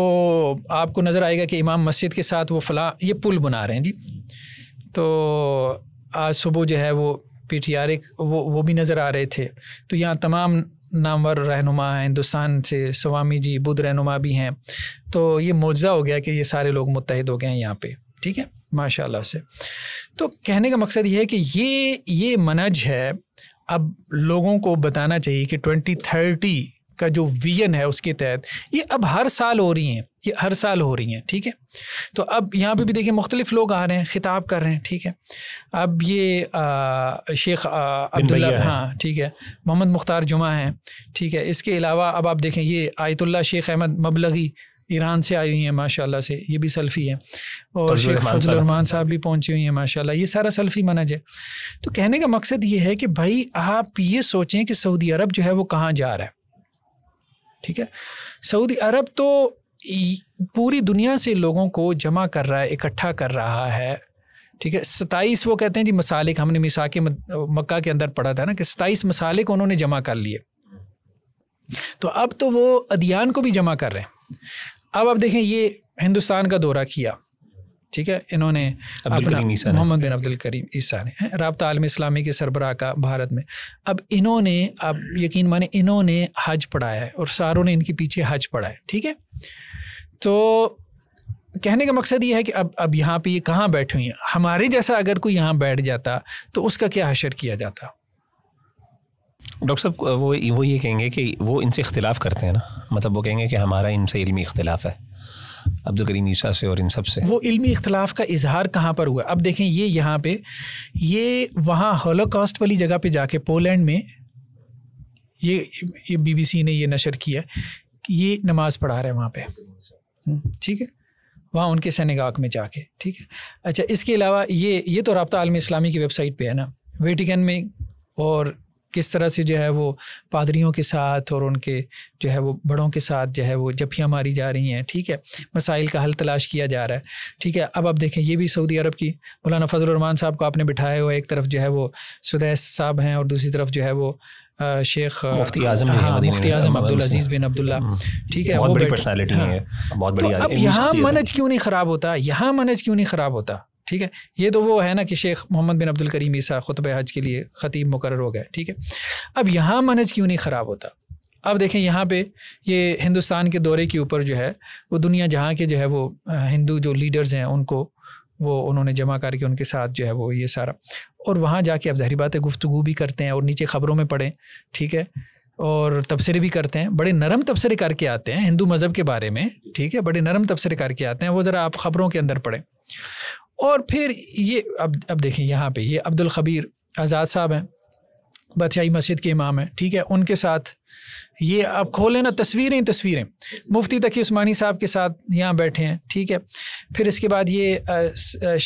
आपको नज़र आएगा कि इमाम मस्जिद के साथ वो फला ये पुल बना रहे हैं जी तो आज सुबह जो है वो पी टी आर एक वो वो भी नज़र आ रहे थे तो यहाँ तमाम नामवर रहनुमा हैं हिंदुस्तान से स्वामी जी बुद्ध रहनुमा भी हैं तो ये मुआवजा हो गया कि ये सारे लोग मुतहद हो गए हैं यहाँ पे ठीक है माशाल्लाह से तो कहने का मकसद ये है कि ये ये मनज है अब लोगों को बताना चाहिए कि ट्वेंटी थर्टी का जो विजन है उसके तहत ये अब हर साल हो रही हैं ये हर साल हो रही हैं ठीक है तो अब यहाँ पे भी देखिए मुख्तलिफ लोग आ रहे हैं ख़िताब कर रहे हैं ठीक है अब ये आ, शेख अब्दुल्ला हाँ ठीक है मोहम्मद मुख्तार जुमा हैं ठीक है इसके अलावा अब आप देखें ये Ayatollah Sheikh Ahmad Mobaleghi Iran से आई हुई हैं माशाल्लाह से ये भी सल्फ़ी हैं और शेख फजलरमान साहब भी पहुंची हुई हैं माशाल्लाह ये सारा सल्फ़ी माना जाए तो कहने का मकसद ये है कि भाई आप ये सोचें कि सऊदी अरब जो है वो कहाँ जा रहा है ठीक है सऊदी अरब तो पूरी दुनिया से लोगों को जमा कर रहा है इकट्ठा कर रहा है ठीक है सताईस वो कहते हैं जी मसालिक हमने मिसा के मक्का के अंदर पढ़ा था ना कि सताईस मसालिक उन्होंने जमा कर लिए तो अब तो वो अदियान को भी जमा कर रहे हैं अब आप देखें ये हिंदुस्तान का दौरा किया ठीक है इन्होंने मोहम्मद बिन अब्दुल करीम ईसा ने रबता आलम इस्लामी के सरबराह का भारत में अब इन्होंने अब यकीन माने इन्होंने हज पढ़ाया है और सारों ने इनके पीछे हज पढ़ा है ठीक है तो कहने का मकसद ये है कि अब अब यहाँ पे ये कहाँ बैठे हुई हैं हमारे जैसा अगर कोई यहाँ बैठ जाता तो उसका क्या हशर किया जाता डॉक्टर साहब वो वो ये कहेंगे कि वो इनसे इख्तिलाफ करते हैं ना मतलब वो कहेंगे कि हमारा इनसे इलमी इख्तिलाफ है अब्दुल करीम ईसा से और इन सब से वो इल्मी इख्तलाफ का इजहार कहाँ पर हुआ अब देखें ये यहाँ पे ये वहाँ होलोकॉस्ट वाली जगह पे जाके पोलैंड में ये ये बीबीसी ने ये नशर किया कि ये नमाज़ पढ़ा रहे हैं वहाँ पे हम्म, ठीक है वहाँ उनके सैनिकाक में जाके ठीक है अच्छा इसके अलावा ये ये तो रबता आलम इस्लामी की वेबसाइट पे है ना वेटिकन में और किस तरह से जो है वो पादरियों के साथ और उनके जो है वो बड़ों के साथ जो है वो जफियाँ मारी जा रही हैं ठीक है मसाइल का हल तलाश किया जा रहा है ठीक है अब आप देखें ये भी सऊदी अरब की मौलाना फजल रमान साहब को आपने बिठाए हुए एक तरफ जो है वो सुदैस साहब हैं और दूसरी तरफ जो है वो शेख मुफ्ती आजम हाँ, मुफ्ती आजम अब्दुल अजीज बिन अब्दुल्ला हम्म। ठीक है बहुत बड़ी पर्सनैलिटी हाँ। तो है बहुत बड़ी अब यहाँ मनज क्यों नहीं खराब होता यहाँ मनज क्यों नहीं खराब होता ठीक है ये तो वो है ना कि Sheikh Mohammad bin Abdul Karim ईसा खुतब हज के लिए ख़तीब मुकर हो गए ठीक है अब यहाँ मनज क्यों नहीं ख़राब होता अब देखें यहाँ पे ये हिंदुस्तान के दौरे के ऊपर जो है वो दुनिया जहाँ के जो है वो हिंदू जो लीडर्स हैं उनको वो उन्होंने जमा करके उनके साथ जो है वो ये सारा और वहाँ जाके अब जहरी बातें गुफ्तु भी करते हैं और नीचे ख़बरों में पढ़ें ठीक है और तबसरे भी करते हैं बड़े नरम तबसरे करके आते हैं हिंदू मज़हब के बारे में ठीक है बड़े नरम तबसरे करके आते हैं वो ज़रा आप ख़बरों के अंदर पढ़ें और फिर ये अब अब देखें यहाँ पे ये अब्दुल खबीर आज़ाद साहब हैं बथियाई मस्जिद के इमाम हैं ठीक है उनके साथ ये अब खोलें ना तस्वीरें तस्वीरें मुफ्ती तकी उस्मानी साहब के साथ यहाँ बैठे हैं ठीक है फिर इसके बाद ये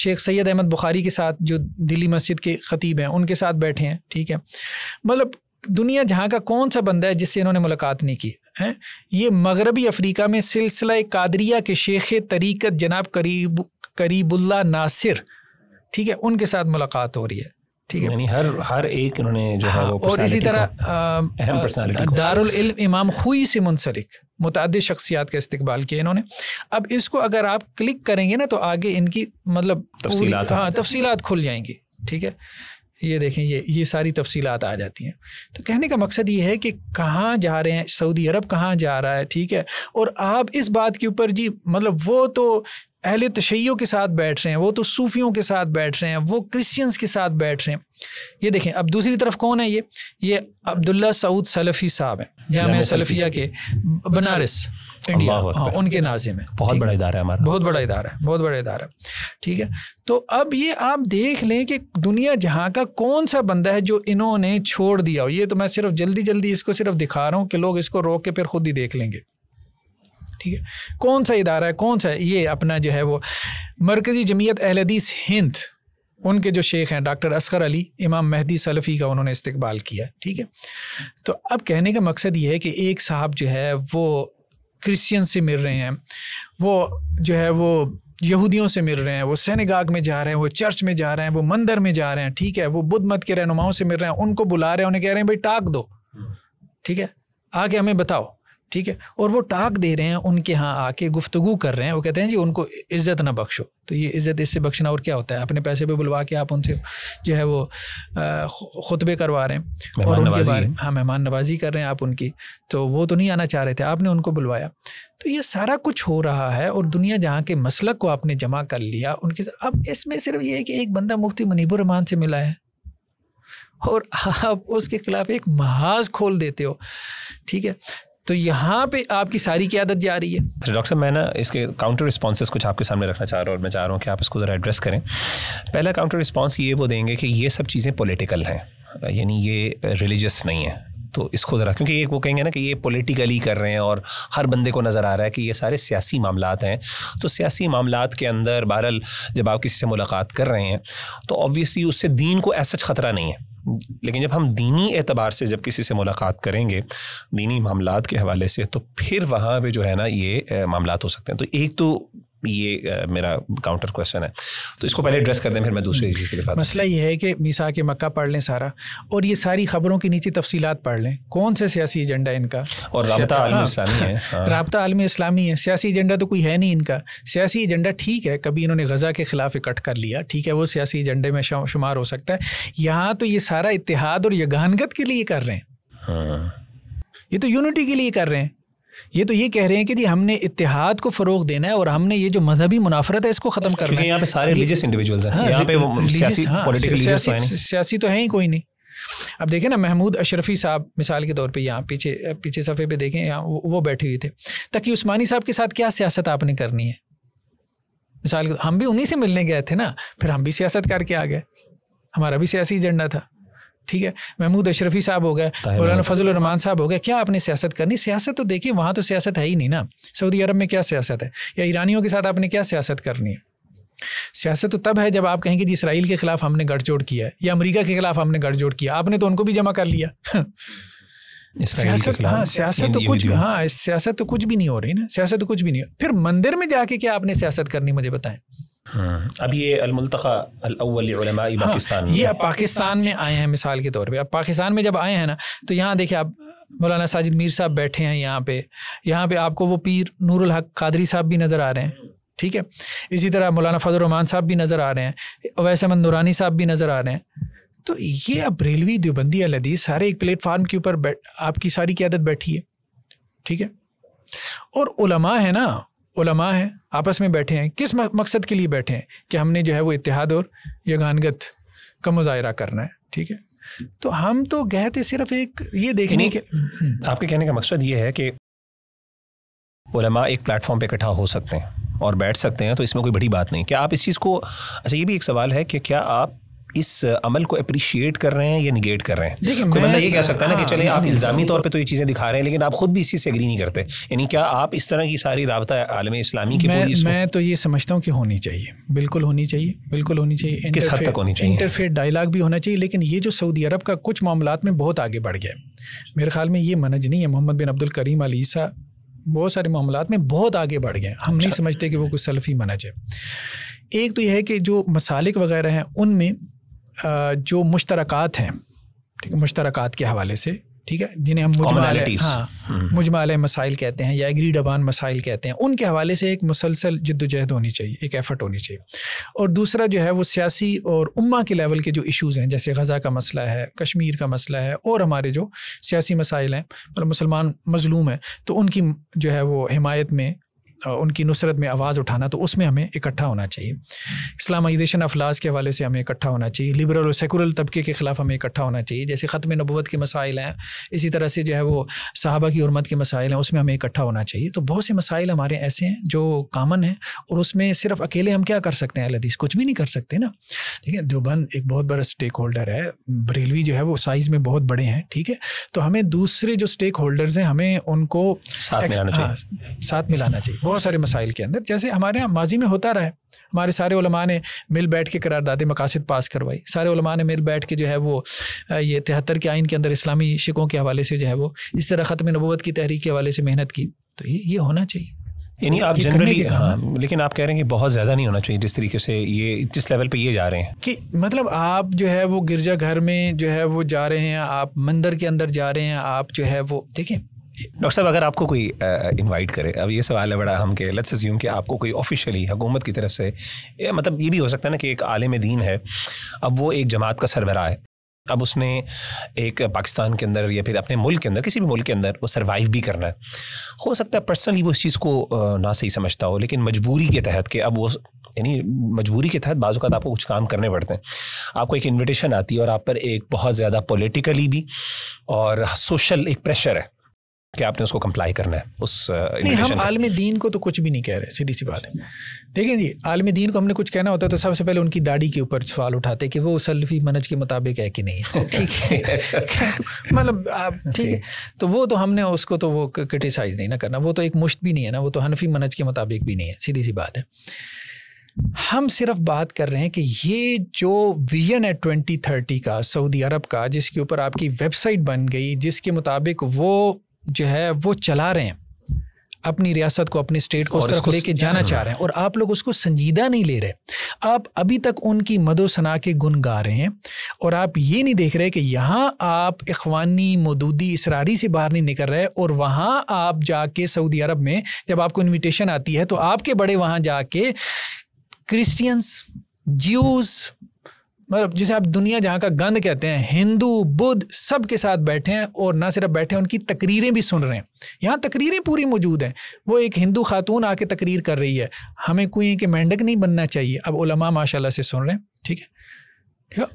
शेख सैयद अहमद बुखारी के साथ जो दिल्ली मस्जिद के ख़तीब हैं उनके साथ बैठे हैं ठीक है मतलब दुनिया जहाँ का कौन सा बंदा है जिससे इन्होंने मुलाकात नहीं की है ये मगरबी अफ्रीका में सिलसिला कादरिया के शेख तरीकत जनाब करीब करीबुल्ला नासिर ठीक है उनके साथ मुलाकात हो रही है ठीक है यानी हर हर एक उन्होंने जो है हाँ, और इसी तरह दारुल इल्म इमाम खुई से मुंसलिक मुतद शख्सियात का इस्तकबाल किया इन्होंने अब इसको अगर आप क्लिक करेंगे ना तो आगे इनकी मतलब तफसीलात हाँ तफसीलात खुल जाएंगी ठीक है ये देखें ये ये सारी तफसीलात आ जाती हैं तो कहने का मकसद ये है कि कहाँ जा रहे हैं सऊदी अरब कहाँ जा रहा है ठीक है और आप इस बात के ऊपर जी मतलब वो तो अहल तशैयों के साथ बैठ रहे हैं वो तो सूफियों के साथ बैठ रहे हैं वो क्रिश्चियंस के साथ बैठ रहे हैं ये देखें अब दूसरी तरफ कौन है ये ये अब्दुल्ला सऊद सलफ़ी साहब हैं जहाँ सलफ़िया के बनारस इंडिया हाँ, उनके नाजे में बहुत बड़ा इदारा है हमारा बहुत बड़ा इदारा है बहुत बड़ा इदारा है ठीक है तो अब ये आप देख लें कि दुनिया जहाँ का कौन सा बंदा है जो इन्होंने छोड़ दिया हो ये तो मैं सिर्फ जल्दी जल्दी इसको सिर्फ दिखा रहा हूँ कि लोग इसको रोक के फिर खुद ही देख लेंगे ठीक है कौन सा इदारा है कौन सा है? ये अपना जो है वो मरकज़ी जमीयत अहलदीस हिंद उनके जो शेख हैं डॉक्टर असगर अली इमाम महदी सलफ़ी का उन्होंने इस्तकबाल किया ठीक है तो अब कहने का मकसद ये है कि एक साहब जो है वो क्रिश्चियन से मिल रहे हैं वो जो है वो यहूदियों से मिल रहे हैं वो सैनिगाग में जा रहे हैं वो चर्च में जा रहे हैं वो मंदिर में जा रहे हैं ठीक है वो बुद्ध मत के रहनुमाओं से मिल रहे हैं उनको बुला रहे हैं उन्हें कह रहे हैं भाई टाक दो हम्म। ठीक है आके हमें बताओ ठीक है और वो टाक दे रहे हैं उनके यहाँ आके गुफ्तगु कर रहे हैं वो कहते हैं जी उनको इज्जत ना बख्शो तो ये इज्जत इससे बख्शना और क्या होता है अपने पैसे पे बुलवा के आप उनसे जो है वो खुतबे करवा रहे हैं और उनके बारे हाँ मेहमान नवाजी कर रहे हैं आप उनकी तो वो तो नहीं आना चाह रहे थे आपने उनको बुलवाया तो ये सारा कुछ हो रहा है और दुनिया जहाँ के मसलक को आपने जमा कर लिया उनके अब इसमें सिर्फ ये है कि एक बंदा मुफ्ती रहमान से मिला है और आप उसके खिलाफ एक महाज खोल देते हो ठीक है तो यहाँ पे आपकी सारी क्या आदत जा रही है अच्छा, डॉक्टर साहब मैं ना इसके काउंटर रिस्पॉन्सेज कुछ आपके सामने रखना चाह रहा हूँ और मैं चाह रहा हूँ कि आप इसको ज़रा एड्रेस करें पहला काउंटर रिस्पॉन्स ये वो देंगे कि ये सब चीज़ें पोलिटिकल हैं यानी ये रिलीजियस नहीं है तो इसको ज़रा क्योंकि एक वो कहेंगे ना कि ये पोलिटिकली कर रहे हैं और हर बंदे को नज़र आ रहा है कि ये सारे सियासी मामला हैं तो सियासी मामला के अंदर बहरल जब आप किसी से मुलाकात कर रहे हैं तो ऑब्वियसली उससे दीन को ऐसा खतरा नहीं है लेकिन जब हम दीनी एतबार से जब किसी से मुलाकात करेंगे दीनी मामला के हवाले से तो फिर वहाँ पे जो है ना ये मामला हो सकते हैं तो एक तो ये मेरा काउंटर क्वेश्चन है तो इसको पहले एड्रेस कर दें फिर मैं दूसरी चीज़ के लिए मसला ये है कि मिसा के मक्का पढ़ लें सारा और ये सारी खबरों के नीचे तफसी पढ़ लें कौन से सियासी एजेंडा इनका और रबता आलमी हाँ। इस्लामी है हाँ। रबता आलमी इस्लामी है सियासी एजेंडा तो कोई है नहीं इनका सियासी एजेंडा ठीक है कभी इन्होंने गज़ा के ख़िलाफ़ इकट्ठ कर लिया ठीक है वो सियासी एजेंडे में शुमार हो सकता है यहाँ तो ये सारा इतिहाद और यगानगत के लिए कर रहे हैं हाँ। ये तो यूनिटी के लिए कर रहे हैं ये तो ये कह रहे हैं कि जी हमने इतिहाद को फरोग देना है और हमने ये जो मजहबी मुनाफरत है इसको खत्म करना है यहाँ पे सारे रिलीजियस इंडिविजुअल्स हैं हाँ, यहाँ पे हाँ, सियासी पॉलिटिकल तो सियासी तो है ही कोई नहीं अब देखें ना महमूद अशरफी साहब मिसाल के तौर पे यहाँ पीछे पीछे सफ़े पे देखें यहाँ वो, वो बैठे हुए थे ताकि उस्मानी साहब के साथ क्या सियासत आपने करनी है मिसाल हम भी उन्हीं से मिलने गए थे ना फिर हम भी सियासत करके आ गए हमारा भी सियासी एजेंडा था ठीक है महमूद अशरफी साहब हो गए मौलाना फजल रमान साहब हो गए क्या आपने सियासत करनी सियासत तो देखिए वहाँ तो सियासत है ही नहीं ना सऊदी अरब में क्या सियासत है या ईरानियों के साथ आपने क्या सियासत करनी है सियासत तो तब है जब आप कहेंगे जी इसराइल के खिलाफ हमने गठजोड़ किया है या अमेरिका के खिलाफ हमने गठजोड़ किया आपने तो उनको भी जमा कर लिया सियासत हाँ सियासत तो कुछ हाँ सियासत तो कुछ भी नहीं हो रही ना सियासत तो कुछ भी नहीं हो फिर मंदिर में जाके क्या आपने सियासत करनी मुझे बताएं हम्म। अब ये हाँ, पाकिस्तान ये अब पाकिस्तान में आए हैं मिसाल के तौर पे अब पाकिस्तान में जब आए हैं ना तो यहाँ देखिए आप मौलाना साजिद मीर साहब बैठे हैं यहाँ पे यहाँ पे आपको वो पीर नूरुल हक कादरी साहब भी नज़र आ रहे हैं ठीक है इसी तरह मौलाना फजल रमान साहब भी नज़र आ रहे हैं अवैस अहमद नूरानी साहब भी नज़र आ रहे हैं तो ये अब रेलवी देवबंदी अलदी सारे एक प्लेटफार्म के ऊपर आपकी सारी क्यादत बैठी है ठीक है और उलमा है ना उलमा हैं आपस में बैठे हैं किस मकसद के लिए बैठे हैं कि हमने जो है वो इतिहाद और यगानगत का मुजाहरा करना है ठीक है तो हम तो गए थे सिर्फ एक ये देखने के आपके कहने का मकसद ये है कि उलमा एक प्लेटफॉर्म पे इकट्ठा हो सकते हैं और बैठ सकते हैं तो इसमें कोई बड़ी बात नहीं क्या आप इस चीज़ को अच्छा ये भी एक सवाल है कि क्या आप इस अमल को अप्रिशिएट कर रहे हैं या निगेट कर रहे हैं कोई बंदा ये कह सकता है ना कि हाँ, चले आप इल्ज़ामी तौर पे तो ये चीज़ें दिखा रहे हैं लेकिन आप खुद भी इसी से एग्री नहीं करते यानी क्या आप इस तरह की सारी रबता आलम इस्लामी की मैं, मैं तो ये समझता हूँ कि होनी चाहिए बिल्कुल होनी चाहिए बिल्कुल होनी चाहिए किस हद तक होनी चाहिए इंटरफेयर डायलाग भी होना चाहिए लेकिन ये जो सऊदी अरब का कुछ मामला में बहुत आगे बढ़ गया है मेरे ख्याल में ये मनज नहीं है मोहम्मद बिन अब्दुल करीम अली ईसा बहुत सारे मामला में बहुत आगे बढ़ गए हम नहीं अच्छा। समझते कि वो कुछ सेल्फी मनज है एक तो यह है कि जो मसालिक वगैरह हैं उनमें जो मुश्तरक़ात हैं ठीक है मुश्तरक़ात के हवाले से ठीक है जिन्हें हम मुजमाल हाँ हम्म। मुजमाल मसाइल कहते हैं या एग्री डबान मसाइल कहते हैं उनके हवाले से एक मुसलसल जद्दोजहद होनी चाहिए एक एफ़र्ट होनी चाहिए और दूसरा जो है वो सियासी और उम्मा के लेवल के जो इशूज़ हैं जैसे गज़ा का मसला है कश्मीर का मसला है और हमारे जो सियासी मसाइल हैं मतलब मुसलमान मजलूम हैं तो उनकी जो है वो हमायत में उनकी नुसरत में आवाज़ उठाना तो उसमें हमें इकट्ठा होना चाहिए इस्लामाइजेशन अफलाज के हवाले से हमें इकट्ठा होना चाहिए लिबरल और सेकुलर तबके के ख़िलाफ़ हमें इकट्ठा होना चाहिए जैसे ख़त्म नबूत के मसाइल हैं इसी तरह से जो है वो साहबा की हरमत के मसाइल हैं उसमें हमें इकट्ठा होना चाहिए तो बहुत से मसाइल हमारे ऐसे हैं जो कामन हैं और उसमें सिर्फ अकेले हम क्या कर सकते हैं लदीस कुछ भी नहीं कर सकते ना ठीक है देवबंद एक बहुत बड़ा स्टेक होल्डर है बरेलवी जो है वो साइज़ में बहुत बड़े हैं ठीक है तो हमें दूसरे जो स्टेक होल्डर्स हैं हमें उनको साथ मिलाना चाहिए हाँ, बहुत सारे मसाइल के अंदर जैसे हमारे यहाँ माजी में होता रहा है हमारे सारे उलमा ने मिल बैठ के करारदादे मकासद पास करवाई सारे उलमा ने मिल बैठ के जो है वो ये तिहत्तर के आइन के अंदर इस्लामी शिकों के हवाले से जो है वो इस तरह ख़त्म नबूत की तहरीक के हवाले से मेहनत की तो ये ये होना चाहिए यानी आप जनरली हाँ लेकिन आप कह रहे हैं कि बहुत ज़्यादा नहीं होना चाहिए जिस तरीके से ये जिस लेवल पे ये जा रहे हैं कि मतलब आप जो है वो गिरजा घर में जो है वो जा रहे हैं आप मंदिर के अंदर जा रहे हैं आप जो है वो देखें डॉक्टर साहब अगर आपको कोई इनवाइट करे अब ये सवाल है बड़ा हम के लेट्स अज्यूम कि आपको कोई ऑफिशियली हुकूमत की तरफ से मतलब ये भी हो सकता है ना कि एक आलम दीन है अब वो एक जमात का सरबरा है अब उसने एक पाकिस्तान के अंदर या फिर अपने मुल्क के अंदर किसी भी मुल्क के अंदर वो सर्वाइव भी करना है हो सकता है पर्सनली वो इस चीज़ को ना सही समझता हो लेकिन मजबूरी के तहत कि अब वो यानी मजबूरी के तहत बाजूक आपको कुछ काम करने पड़ते हैं आपको एक इन्विटेशन आती है और आप पर एक बहुत ज़्यादा पॉलिटिकली भी और सोशल एक प्रेशर है कि आपने उसको कंप्लाई करना है उस uh, नहीं हम आलम दीन को तो कुछ भी नहीं कह रहे सीधी सी बात है देखें जी आलम दीन को हमने कुछ कहना होता है तो सबसे पहले उनकी दाढ़ी के ऊपर सवाल उठाते कि वो सल्फी मनज के मुताबिक है कि नहीं तो ठीक है अच्छा। मतलब आप ठीक है तो वो तो हमने उसको तो वो क्रिटिसाइज़ नहीं ना करना वो तो एक मुश्त भी नहीं है ना वो तो हनफी मनज के मुताबिक भी नहीं है सीधी सी बात है हम सिर्फ बात कर रहे हैं कि ये जो विजन है ट्वेंटी थर्टी का सऊदी अरब का जिसके ऊपर आपकी वेबसाइट बन गई जिसके मुताबिक वो जो है वो चला रहे हैं अपनी रियासत को अपनी स्टेट को उस तरफ लेके जाना हाँ। चाह रहे हैं और आप लोग उसको संजीदा नहीं ले रहे आप अभी तक उनकी मदो सना के गुन गा रहे हैं और आप ये नहीं देख रहे कि यहाँ आप इखवानी मदूदी इसरारी से बाहर नहीं निकल रहे और वहाँ आप जाके सऊदी अरब में जब आपको इन्विटेशन आती है तो आपके बड़े वहाँ जाके क्रिस्टियंस ज्यूज़ मतलब जिसे आप दुनिया जहाँ का गंद कहते हैं हिंदू बुद्ध सब के साथ बैठे हैं और ना सिर्फ बैठे हैं उनकी तकरीरें भी सुन रहे हैं यहाँ तकरीरें पूरी मौजूद हैं वो एक हिंदू खातून आके तकरीर कर रही है हमें कुएं के मेंढक नहीं बनना चाहिए अब उलमा माशाल्लाह से सुन रहे हैं ठीक है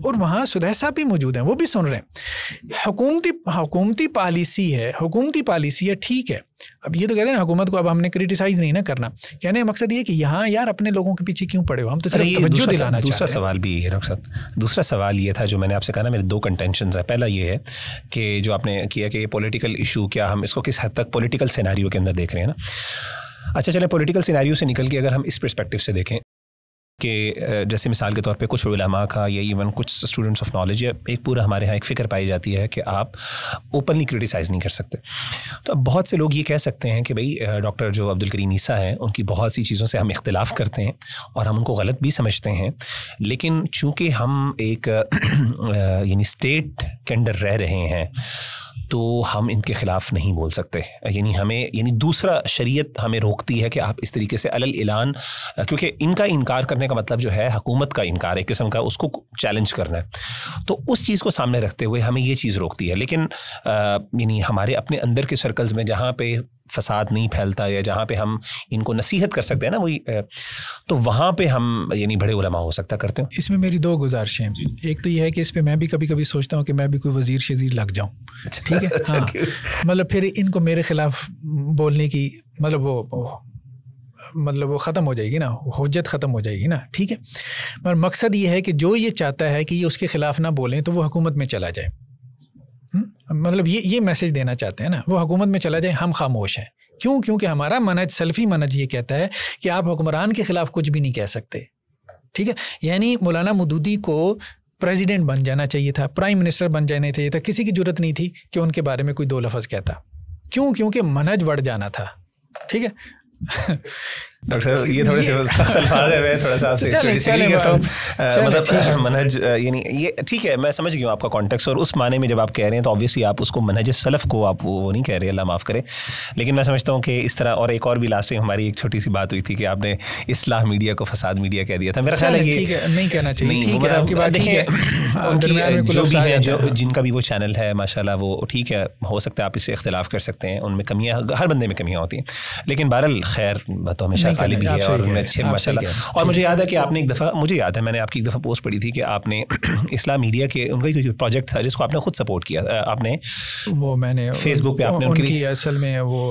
और वहाँ सुधै साहब भी मौजूद हैं वो भी सुन रहे हैं हुकूमती हुकूमती पॉलिसी है हुकूमती पॉलिसी है ठीक है अब ये तो कहते हैं ना हुकूमत को अब हमने क्रिटिसाइज नहीं ना करना कहने का मकसद ये कि यहाँ यार अपने लोगों के पीछे क्यों पड़े हो हम तो सिर्फ तवज्जो दिलाना दूसरा सवाल भी यही है डॉक्टर साहब दूसरा सवाल ये था जो मैंने आपसे कहा ना मेरे दो कंटेंशन है पहला ये है कि जो आपने किया कि पोलिटिकल इशू क्या हम इसको किस हद तक पोलिटिकल सिनेरियो के अंदर देख रहे हैं ना अच्छा चले पॉलिटिकल सिनेरियो से निकल के अगर हम इस परस्पेक्टिव से देखें कि जैसे मिसाल के तौर पे कुछ उलमा का या इवन कुछ स्टूडेंट्स ऑफ नॉलेज या एक पूरा हमारे यहाँ एक फ़िक्र पाई जाती है कि आप ओपनली क्रिटिसाइज़ नहीं कर सकते तो अब बहुत से लोग ये कह सकते हैं कि भाई डॉक्टर जो अब्दुल करीम ईसा हैं उनकी बहुत सी चीज़ों से हम इख्तलाफ़ करते हैं और हम उनको गलत भी समझते हैं लेकिन चूँकि हम एक यानी स्टेट के अंडर रह रहे हैं तो हम इनके खिलाफ नहीं बोल सकते यानी हमें यानी दूसरा शरीयत हमें रोकती है कि आप इस तरीके से अलल ऐलान क्योंकि इनका इनकार करने का मतलब जो है हकूमत का इनकार एक किस्म का उसको चैलेंज करना है तो उस चीज़ को सामने रखते हुए हमें ये चीज़ रोकती है लेकिन यानी हमारे अपने अंदर के सर्कल्स में जहाँ पे फसाद नहीं फैलता या जहाँ पे हम इनको नसीहत कर सकते हैं ना वही तो वहाँ पे हम यानी बड़े उलमा हो सकता करते हो इसमें मेरी दो गुजारिशें हैं एक तो यह है कि इस पर मैं भी कभी कभी सोचता हूँ कि मैं भी कोई वजीर शजीर लग जाऊँ अच्छा, ठीक है अच्छा, हाँ, मतलब फिर इनको मेरे खिलाफ बोलने की मतलब वो, वो मतलब वो ख़त्म हो जाएगी ना हजत ख़त्म हो जाएगी ना ठीक है पर मकसद ये है कि जो ये चाहता है कि ये उसके ख़िलाफ़ ना बोलें तो वो हुकूमत में चला जाए मतलब ये ये मैसेज देना चाहते हैं ना वो हुकूमत में चला जाए हम खामोश हैं क्यों क्योंकि हमारा मनज सेल्फी मनज ये कहता है कि आप हुक्मरान के ख़िलाफ़ कुछ भी नहीं कह सकते ठीक है यानी मौलाना मदूदी को प्रेसिडेंट बन जाना चाहिए था प्राइम मिनिस्टर बन जाना चाहिए था किसी की जरूरत नहीं थी कि उनके बारे में कोई दो लफ्ज़ कहता क्यों क्योंकि मनज बढ़ जाना था ठीक है डॉक्टर साहब ये थोड़े से सख्त अल्फाज है मैं थोड़ा सा आपसे इसलिए करता हूँ मतलब मनहज यानी ये ठीक है मैं समझ गया आपका कॉन्टेक्स्ट और उस माने में जब आप कह रहे हैं तो ऑब्वियसली आप उसको मनहज सलफ़ को आप वो नहीं कह रहे अल्लाह माफ़ करें लेकिन मैं समझता हूँ कि इस तरह और एक और भी लास्ट टाइम हमारी एक छोटी सी बात हुई थी कि आपने इसलाह मीडिया को फसाद मीडिया कह दिया था मेरा ख्याल है ये नहीं कहना चाहिए मतलब, देखिए जो भी है जो जिनका भी वो चैनल है माशाल्लाह वो ठीक है हो सकता है आप इससे इख्तलाफ कर सकते हैं उनमें कमियाँ हर बंदे में कमियाँ होती हैं लेकिन बहरल खैर तो हमेशा अली भी है और उनमें अच्छे माशा और मुझे याद है कि आपने एक दफ़ा मुझे याद है मैंने आपकी एक दफ़ा पोस्ट पढ़ी थी कि आपने इस्लाम मीडिया के उनका एक प्रोजेक्ट था जिसको आपने खुद सपोर्ट किया आपने वो मैंने फेसबुक पे आपने उनके लिए असल में वो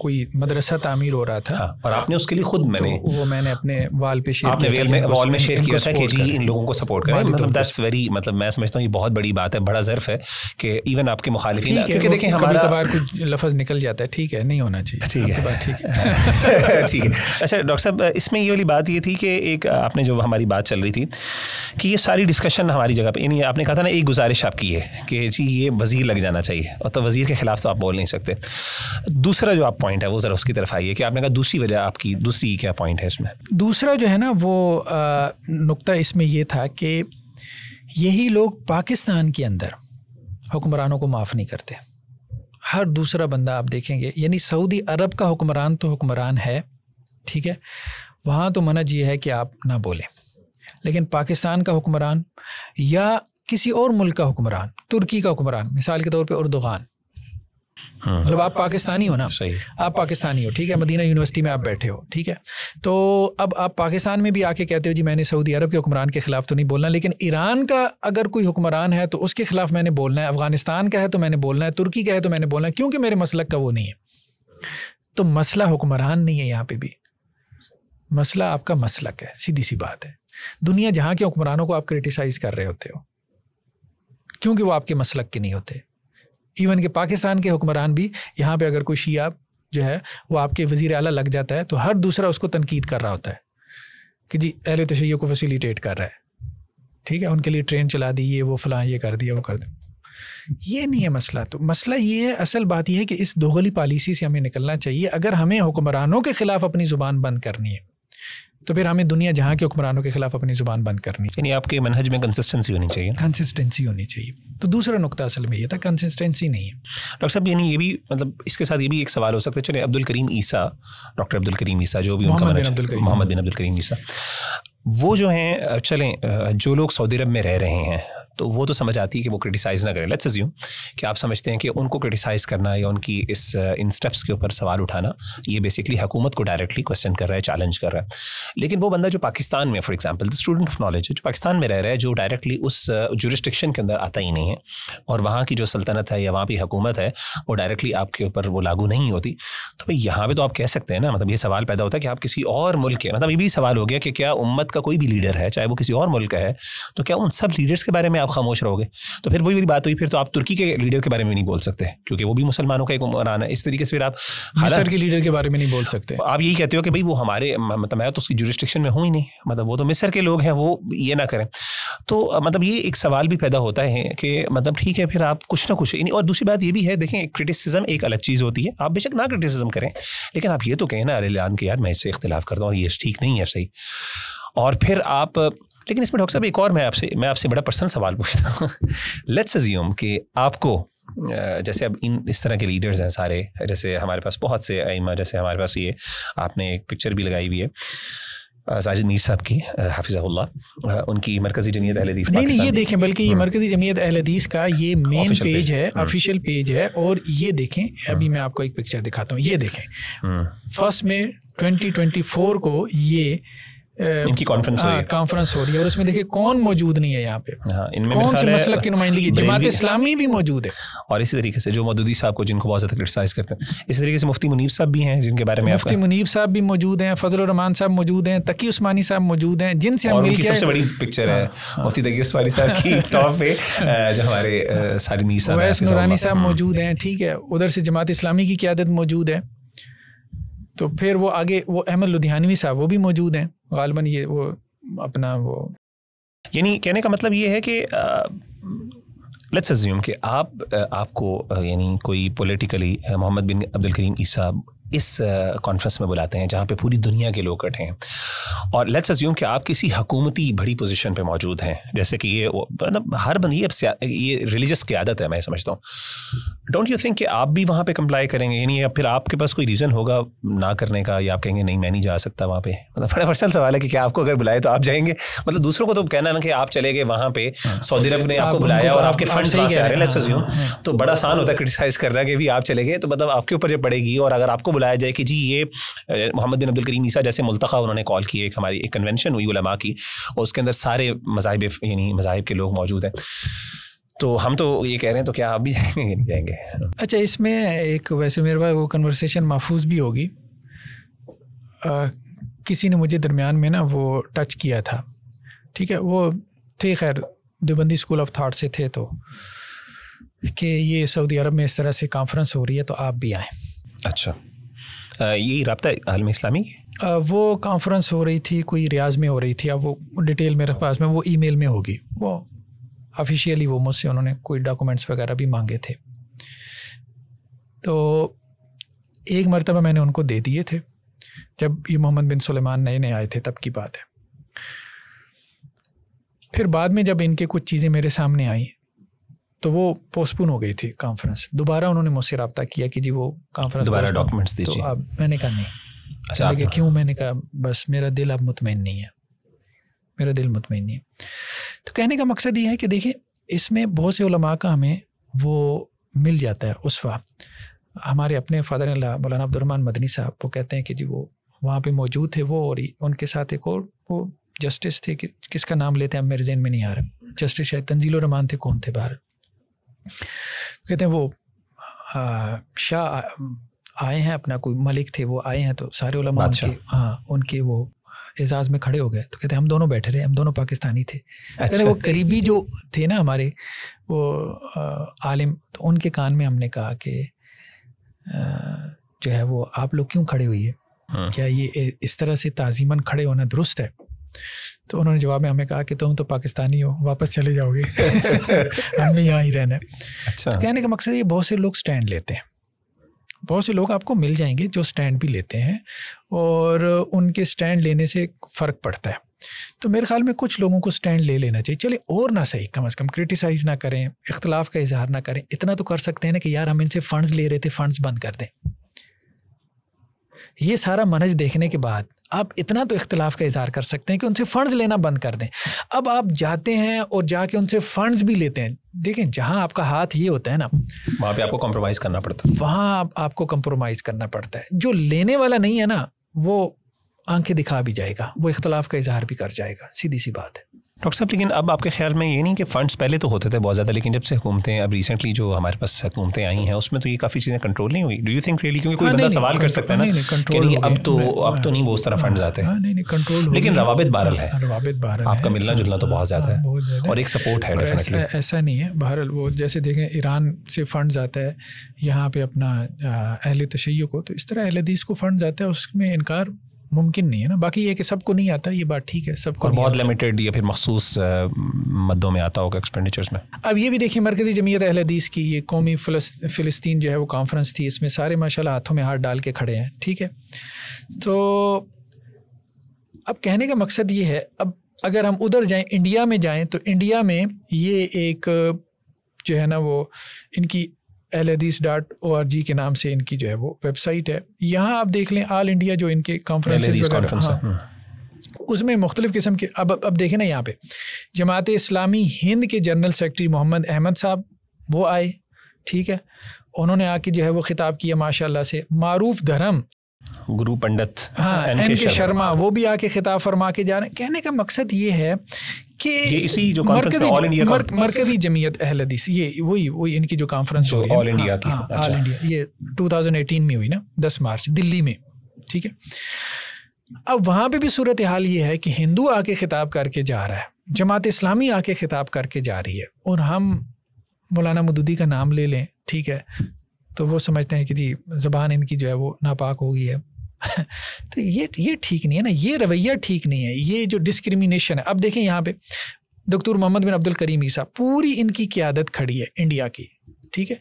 कोई मदरसा तामीर हो रहा था हाँ, और आपने उसके लिए खुद मैंने तो वो मैंने अपने वाल पे शेयर आपने वेल में वॉल में शेयर किया था कि जी इन लोगों को सपोर्ट करें मतलब दैट्स वेरी मतलब मैं समझता हूँ ये बहुत बड़ी बात है बड़ा जर्फ है कि इवन आपके मुखालिफिन क्योंकि देखें हमारा कुछ लफज निकल जाता है ठीक है नहीं होना चाहिए ठीक है ठीक है ठीक है अच्छा डॉक्टर साहब इसमें ये वाली बात ये थी कि एक आपने जो हमारी बात चल रही थी कि ये सारी डिस्कशन हमारी जगह पर यानी आपने कहा था ना एक गुजारिश आपकी है कि जी ये वजीर लग जाना चाहिए और तो वजीर के खिलाफ तो आप बोल नहीं सकते दूसरा जो आप पॉइंट है वो ज़रा उसकी तरफ आइए कि आपने कहा दूसरी वजह आपकी दूसरी क्या पॉइंट है इसमें दूसरा जो है ना वो नुकता इसमें यह था कि यही लोग पाकिस्तान के अंदर हुक्मरानों को माफ़ नहीं करते हर दूसरा बंदा आप देखेंगे यानी सऊदी अरब का हुक्मरान तो हुक्मरान है ठीक है वहाँ तो मनज ये है कि आप ना बोलें लेकिन पाकिस्तान का हुक्मरान या किसी और मुल्क का हुक्मरान तुर्की का हुक्मरान मिसाल के तौर पर उर्दुगान हाँ। मतलब आप पाकिस्तानी हो ना आप पाकिस्तानी हो ठीक है मदीना यूनिवर्सिटी में आप बैठे हो ठीक है तो अब आप पाकिस्तान में भी आके कहते हो जी मैंने सऊदी अरब के हुक्मरान के खिलाफ तो नहीं बोलना लेकिन ईरान का अगर कोई हुक्मरान है तो उसके खिलाफ मैंने बोलना है अफगानिस्तान का है तो मैंने बोलना है तुर्की का है तो मैंने बोलना है क्योंकि मेरे मसलक का वो नहीं है तो मसला हुक्मरान नहीं है यहाँ पे भी मसला आपका मसलक है सीधी सी बात है दुनिया जहां के हुक्मरानों को आप क्रिटिसाइज कर रहे होते हो क्योंकि वो आपके मसलक के नहीं होते इवन के पाकिस्तान के हुक्मरान भी यहाँ पे अगर कोई शिया जो है वो आपके वजी अला लग जाता है तो हर दूसरा उसको तनकीद कर रहा होता है कि जी अहले तशैय को फैसिलिटेट कर रहा है ठीक है उनके लिए ट्रेन चला दी ये वो फलां ये कर दिया वो कर दिया ये नहीं है मसला तो मसला ये है असल बात यह है कि इस दोगली पॉलिसी से हमें निकलना चाहिए अगर हमें हुक्मरानों के ख़िलाफ़ अपनी ज़ुबान बंद करनी है तो फिर हमें दुनिया जहाँ के हुक्मरानों के खिलाफ अपनी जुबान बंद करनी यानी आपके मनहज में कंसिस्टेंसी होनी चाहिए कंसिस्टेंसी होनी चाहिए तो दूसरा नुकता असल में ये था कंसिस्टेंसी नहीं है डॉक्टर साहब यानी ये भी मतलब इसके साथ ये भी एक सवाल हो सकता है चले Abdul Karim Issa doctor Abdul Karim Issa जो भी उनका मोहम्मद बिन अब्दुल करीम ईसा वो जो हैं चलें जो लोग सऊदी अरब में रह रहे हैं तो वो तो समझ आती है कि वो क्रिटिसाइज़ ना करें लेट्स अज्यूम कि आप समझते हैं कि उनको क्रिटिसाइज़ करना या उनकी इस इन स्टेप्स के ऊपर सवाल उठाना ये बेसिकली हुकूमत को डायरेक्टली क्वेश्चन कर रहा है चैलेंज कर रहा है लेकिन वो बंदा जो पाकिस्तान में for example the student of knowledge जो पाकिस्तान में रह रहा है जो डायरेक्टली उस जुरिस्टिक्शन के अंदर आता ही नहीं है और वहाँ की जो सल्तनत है या वहाँ की हकूमत है वो डायरेक्टली आपके ऊपर वो लागू नहीं होती तो भाई यहाँ पर तो आप कह सकते हैं ना मतलब ये सवाल पैदा होता है कि आप किसी और मुल्क के मतलब ये भी सवाल हो गया कि क्या उम्मत का कोई भी लीडर है चाहे वो किसी और मुल्क का है तो क्या उन सब लीडर्स के बारे में आप खामोश रहोगे तो फिर वही मेरी बात हुई फिर तो आप तुर्की के लीडर के बारे में नहीं बोल सकते क्योंकि वो भी मुसलमानों का एक उमरान है इस तरीके से फिर आप हर के लीडर के बारे में नहीं बोल सकते आप यही कहते हो कि भाई वो हमारे मतलब मैं तो उसकी जुरिस्टिक्शन में हूँ ही नहीं मतलब वो तो मिसर के लोग हैं वो ये ना करें तो मतलब ये एक सवाल भी पैदा होता है कि मतलब ठीक है फिर आप कुछ ना कुछ और दूसरी बात ये भी है देखें क्रिटिसिज्म एक अलग चीज़ होती है आप बेशक ना क्रिटिसिज्म करें लेकिन आप ये तो कहें ना अरे लान के यार मैं इससे इख्तलाफ करता हूँ और ये ठीक नहीं है सही और फिर आप लेकिन इसमें डॉक्टर साहब एक और मैं आपसे मैं आपसे बड़ा पर्सनल सवाल पूछता हूँ लेट्स अज्यूम कि आपको जैसे अब इन इस तरह के लीडर्स हैं सारे जैसे हमारे पास बहुत से आइमा जैसे हमारे पास ये आपने एक पिक्चर भी लगाई हुई है साजिद मीर साहब की हाफिज़ाल्ला उनकी मरकज़ी जमीयत अहलदीस नहीं नहीं ये देखें बल्कि ये हम्म। मरकज़ी जमीयत अहलदीस का ये मेन पेज है ऑफिशियल पेज हम्म। है और ये देखें हम्म। अभी मैं आपको एक पिक्चर दिखाता हूँ ये देखें फर्स्ट में 2024 को ये इनकी कॉन्फ्रेंस हाँ, हो रही है कॉन्फ्रेंस हो रही है और उसमें देखिए कौन मौजूद नहीं है यहाँ पे हाँ, इनमें कौन से मसल की नुमाइंदगी जमात इस्लामी भी मौजूद है और इसी तरीके से जो मदूदी साहब को जिनको बहुत ज़्यादा क्रिटिसाइज करते हैं इसी तरीके से मुफ्ती मुनीब साहब भी हैं जिनके बारे में मुफ्ती मुनीब साहब भी मौजूद हैं फजल रहमान साहब मौजूद हैं तकी उस्मानी साहब मौजूद हैं जिनसे हम मिलकर सबसे बड़ी पिक्चर है हाँ, हाँ। मुफ्ती तकी उस्मानी साहब की टॉप पे जो हमारे सारी नीर साहब वैस नूरानी साहब हम्म। मौजूद हैं ठीक है उधर से जमात इस्लामी की क्यादत मौजूद है तो फिर वो आगे वो अहमद लुधियानवी साहब वो भी मौजूद हैं गालबन ये वो अपना वो यानी कहने का मतलब ये है कि लेट्स अज्यूम कि आप आपको यानी कोई politically Mohammad bin Abdul Karim Issa इस कॉन्फ्रेंस में बुलाते हैं जहाँ पे पूरी दुनिया के लोग इकट्ठे हैं और लेट्स अज्यूम कि आप किसी हकूमती बड़ी पोजीशन पे मौजूद हैं जैसे कि ये मतलब हर बंद ये ये रिलीजियस आदत है मैं समझता हूँ डोंट यू थिंक कि आप भी वहाँ पे कंप्लाई करेंगे यानी या फिर आपके पास कोई रीज़न होगा ना करने का या आप कहेंगे नहीं मैं नहीं जा सकता वहाँ पे मतलब बड़ा फटाफट सवाल है कि क्या आपको अगर बुलाए तो आप जाएंगे मतलब दूसरों को तो कहना ना कि आप चले गए वहाँ पे हाँ, सऊदी अरब ने आपको बुलाया और आपके फंड हाँ, हाँ। तो बड़ा आसान होता है क्रिटिसाइज करना कि भी आप चले गए तो मतलब आपके ऊपर जब पड़ेगी और अगर आपको बुलाया जाए कि जी ये मोहम्मद बिन अब्दुल करीम ईसा जैसे मुलतका उन्होंने कॉल की एक हमारी एक कन्वेंशन हुई उलमा की और उसके अंदर सारे मजाहब यानी मजाहब के लोग मौजूद हैं तो हम तो ये कह रहे हैं तो क्या आप भी जाएंगे नहीं जाएंगे अच्छा इसमें एक वैसे मेरे पास वो कन्वर्सेशन महफूज भी होगी किसी ने मुझे दरमियान में ना वो टच किया था ठीक है वो थे खैर देवबंदी स्कूल ऑफ थाट से थे तो कि ये सऊदी अरब में इस तरह से कॉन्फ्रेंस हो रही है तो आप भी आएँ अच्छा ये रबता आलम इस्लामी वो कॉन्फ्रेंस हो रही थी कोई रियाज में हो रही थी अब वो डिटेल मेरे पास में वो ईमेल में होगी वो ऑफिशियली वो मुझसे उन्होंने कोई डॉक्यूमेंट्स वगैरह भी मांगे थे तो एक मरतबा मैंने उनको दे दिए थे जब ये मोहम्मद बिन सुलेमान नए नए आए थे तब की बात है फिर बाद में जब इनके कुछ चीज़ें मेरे सामने आई तो वो पोस्टपोन हो गई थी कॉन्फ्रेंस दोबारा उन्होंने मुझसे रब्ता किया कि जी वो कॉन्फ्रेंस दोबारा डॉक्यूमेंट्स दीजिए तो अब मैंने कहा नहीं अच्छा लगे क्यों मैंने कहा बस मेरा दिल अब मुतमिन नहीं है मेरा दिल मुतमिन नहीं है तो कहने का मकसद ये है कि देखिए इसमें बहुत से उलमा का हमें वो मिल जाता है उस उसवा हमारे अपने फादर अल्लाह मौलाना अब्दुलरमान मदनी साहब वो कहते हैं कि जी वो वहाँ पे मौजूद थे वो और उनके साथ एक और वो जस्टिस थे कि किसका नाम लेते हैं अब मेरे जहन में नहीं आ रहा जस्टिस शायद तंजील रमान थे कौन थे भारत कहते हैं वो शाह आए हैं अपना कोई मलिक थे वो आए हैं तो सारे उलमा उनके हाँ उनके वो एजाज में खड़े हो गए तो कहते हम दोनों बैठे रहे हम दोनों पाकिस्तानी थे अच्छा। वो करीबी जो थे ना हमारे वो आलिम तो उनके कान में हमने कहा कि जो है वो आप लोग क्यों खड़े हुई है हाँ। क्या ये इस तरह से ताजीमन खड़े होना दुरुस्त है तो उन्होंने जवाब में हमें कहा कि तुम तो पाकिस्तानी हो वापस चले जाओगे हमने यहाँ ही रहना है अच्छा। तो कहने का मकसद ये बहुत से लोग स्टैंड लेते हैं बहुत से लोग आपको मिल जाएंगे जो स्टैंड भी लेते हैं और उनके स्टैंड लेने से फ़र्क पड़ता है तो मेरे ख्याल में कुछ लोगों को स्टैंड ले लेना चाहिए चले और ना सही कम अज़ कम क्रिटिसाइज़ ना करें इख्तलाफ का इजहार ना करें इतना तो कर सकते हैं ना कि यार हम इनसे फ़ंड्स ले रहे थे फ़ंड्स बंद कर दें ये सारा मनज देखने के बाद आप इतना तो इख्तलाफ का इजहार कर सकते हैं कि उनसे फ़ंड्स लेना बंद कर दें अब आप जाते हैं और जाके उनसे फ़ंड्स भी लेते हैं देखें जहाँ आपका हाथ ये होता है ना वहाँ पे आपको कॉम्प्रोमाइज़ करना पड़ता है वहाँ आप, आपको कॉम्प्रोमाइज़ करना पड़ता है जो लेने वाला नहीं है ना वो आंखें दिखा भी जाएगा वो इख्तलाफ का इजहार भी कर जाएगा सीधी सी बात है डॉक्टर साहब लेकिन अब आपके ख्याल में ये नहीं कि फ़ंड्स पहले तो होते थे बहुत ज़्यादा लेकिन जब से हुकूमतें अब रिसेंटली जो हमारे पास हुकूमतें आई हैं उसमें तो ये काफ़ी चीज़ें कंट्रोल नहीं हुई डू यू थिंक रियली क्योंकि कोई हाँ, बंदा सवाल कर सकता है ना कि नहीं अब तो अब तो नहीं वो उस तरह फंड आते हैं कंट्रोल हाँ, लेकिन रवाबित बहरल है हाँ, आपका मिलना जुलना तो बहुत ज़्यादा है और एक सपोर्ट है ऐसा नहीं है बहरल वो जैसे देखें ईरान से फंड आता है यहाँ पे अपना अहल तशैय को तो इस तरह अहल हदीस को फंड आता है उसमें इनकार मुमकिन नहीं है ना बाकी ये कि सबको नहीं आता ये बात ठीक है सबको और बहुत लिमिटेड या फिर मखसूस मदों में आता होगा एक्सपेंडिचर्स में अब ये भी देखिए मरकज़ी जमीयत अहल हदीस की ये कौमी फ़िलिस्तीन जो है वो कॉन्फ्रेंस थी इसमें सारे माशाल्लाह हाथों में हाथ डाल के खड़े हैं ठीक है तो अब कहने का मकसद ये है अब अगर हम उधर जाएँ इंडिया में जाएँ तो इंडिया में ये एक जो है ना वो इनकी एल हदीस डॉट ओ आर जी के नाम से इनकी जो है वो वेबसाइट है यहाँ आप देख लें ऑल इंडिया जो इनके कॉन्फ्रेंस हाँ, हम्म। उसमें मुख्तलिफ़ किस्म के अब अब देखें ना यहाँ पे जमात इस्लामी हिंद के जनरल सेक्रेटरी मोहम्मद अहमद साहब वो आए ठीक है उन्होंने आके जो है वो ख़िताब किया माशाल्लाह से मारूफ धर्म गुरु पंडित हाँ एन के शर्मा वो भी आके खिताब फरमा के जा रहे हैं कहने का मकसद ये है कि ये इसी जो कॉन्फ्रेंस ऑल मरकजी जमीयत अहल हदीस ये वही वही इनकी जो कॉन्फ्रेंस हुई ऑल इंडिया की ऑल हाँ, इंडिया अच्छा। ये 2018 में हुई ना 10 मार्च दिल्ली में ठीक है अब वहाँ पे भी सूरत हाल ये है कि हिंदू आके खिताब करके जा रहा है जमात इस्लामी आके खिताब करके जा रही है और हम मौलाना मदूदी का नाम ले लें ठीक है तो वो समझते हैं कि जी ज़बान इनकी जो है वो नापाक हो गई है तो ये ये ठीक नहीं है ना ये रवैया ठीक नहीं है ये जो डिस्क्रिमिनेशन है अब देखें यहाँ पे doctor Mohammad bin Abdul Karim Issa पूरी इनकी क्यादत खड़ी है इंडिया की ठीक है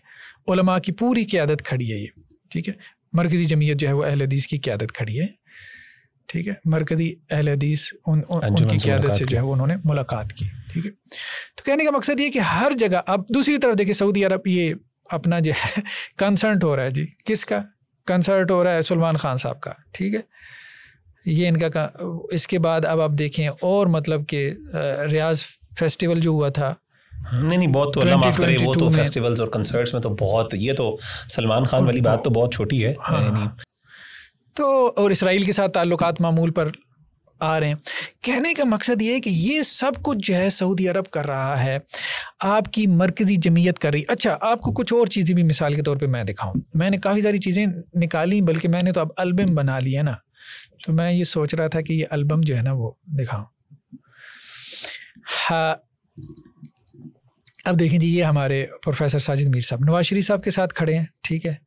उलमा की पूरी क्यादत खड़ी है ये ठीक है मरकज़ी जमीयत जो है वो हदीस की क्यादत खड़ी है ठीक है मरकज़ी हदीस उन, उन हाँ उनकी क्यादत से जो है उन्होंने मुलाकात की ठीक है तो कहने का मकसद ये कि हर जगह अब दूसरी तरफ देखिए सऊदी अरब ये अपना जो है कंसर्ट हो रहा है जी किसका कंसर्ट हो रहा है सलमान खान साहब का ठीक है ये इनका का, इसके बाद अब आप देखें और मतलब कि रियाज फेस्टिवल जो हुआ था नहीं नहीं बहुत तो माफ करे वो तो फेस्टिवल्स और कंसर्ट्स में तो बहुत ये तो सलमान खान वाली तो बात तो बहुत छोटी है हाँ, तो और इसराइल के साथ ताल्लुकात मामूल पर आ रहे हैं कहने का मकसद ये है कि ये सब कुछ जो है सऊदी अरब कर रहा है आपकी मरकज़ी जमीयत कर रही अच्छा आपको कुछ और चीज़ें भी मिसाल के तौर पे मैं दिखाऊं मैंने काफ़ी सारी चीज़ें निकाली बल्कि मैंने तो अब एल्बम बना लिया ना तो मैं ये सोच रहा था कि ये एल्बम जो है ना वो दिखाऊँ हाँ अब देखें जी ये हमारे प्रोफेसर साजिद मीर साहब नवाज शरीफ साहब के साथ खड़े हैं ठीक है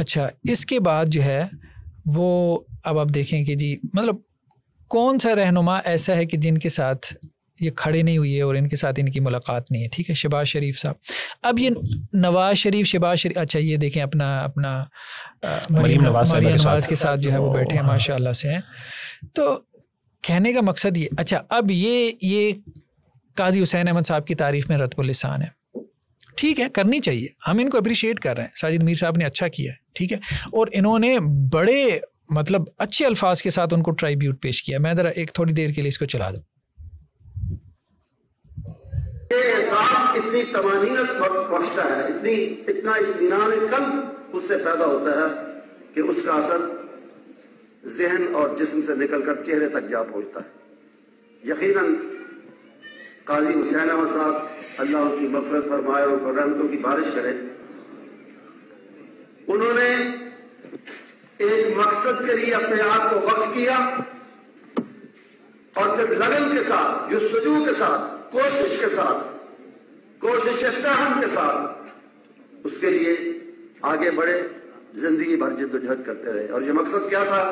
अच्छा इसके बाद जो है वो अब आप देखें कि जी मतलब कौन सा रहनुमा ऐसा है कि जिनके साथ ये खड़े नहीं हुई है और इनके साथ इनकी मुलाकात नहीं है ठीक है शबाज शरीफ साहब अब ये नवाज शरीफ शबाज शरीफ अच्छा ये देखें अपना अपना मरीम नवाज मरीम नवाज के साथ जो है वो बैठे हैं हाँ। माशाल्लाह से हैं तो कहने का मकसद ये अच्छा अब ये ये काजी हुसैन अहमद साहब की तारीफ़ में रतबुल्लिसान है ठीक है करनी चाहिए हम इनको अप्रिशिएट कर रहे हैं साजिद मीर साहब ने अच्छा किया ठीक है और इन्होंने बड़े मतलब अच्छे अल्फाज के साथ उनको ट्राइब्यूट पेश किया मैं ज़रा एक थोड़ी देर के लिए इसको चला दू एहसास इतनी तमानीत बख्शता है इतनी इतना इतमान कल उससे पैदा होता है कि उसका असर जहन और जिस्म से निकलकर चेहरे तक जा पहुंचता है यकीनन काजी हुसैन अहमद साहब अल्लाह की मफरत फरमाए और रंगों की बारिश करें उन्होंने एक मकसद के लिए अपने आप को वक्त किया और फिर लगन के साथ जस्तजू के साथ कोशिश के साथ कोशिश तहम के साथ उसके लिए आगे बढ़े जिंदगी भर जिद्दोजहद करते रहे और ये मकसद क्या था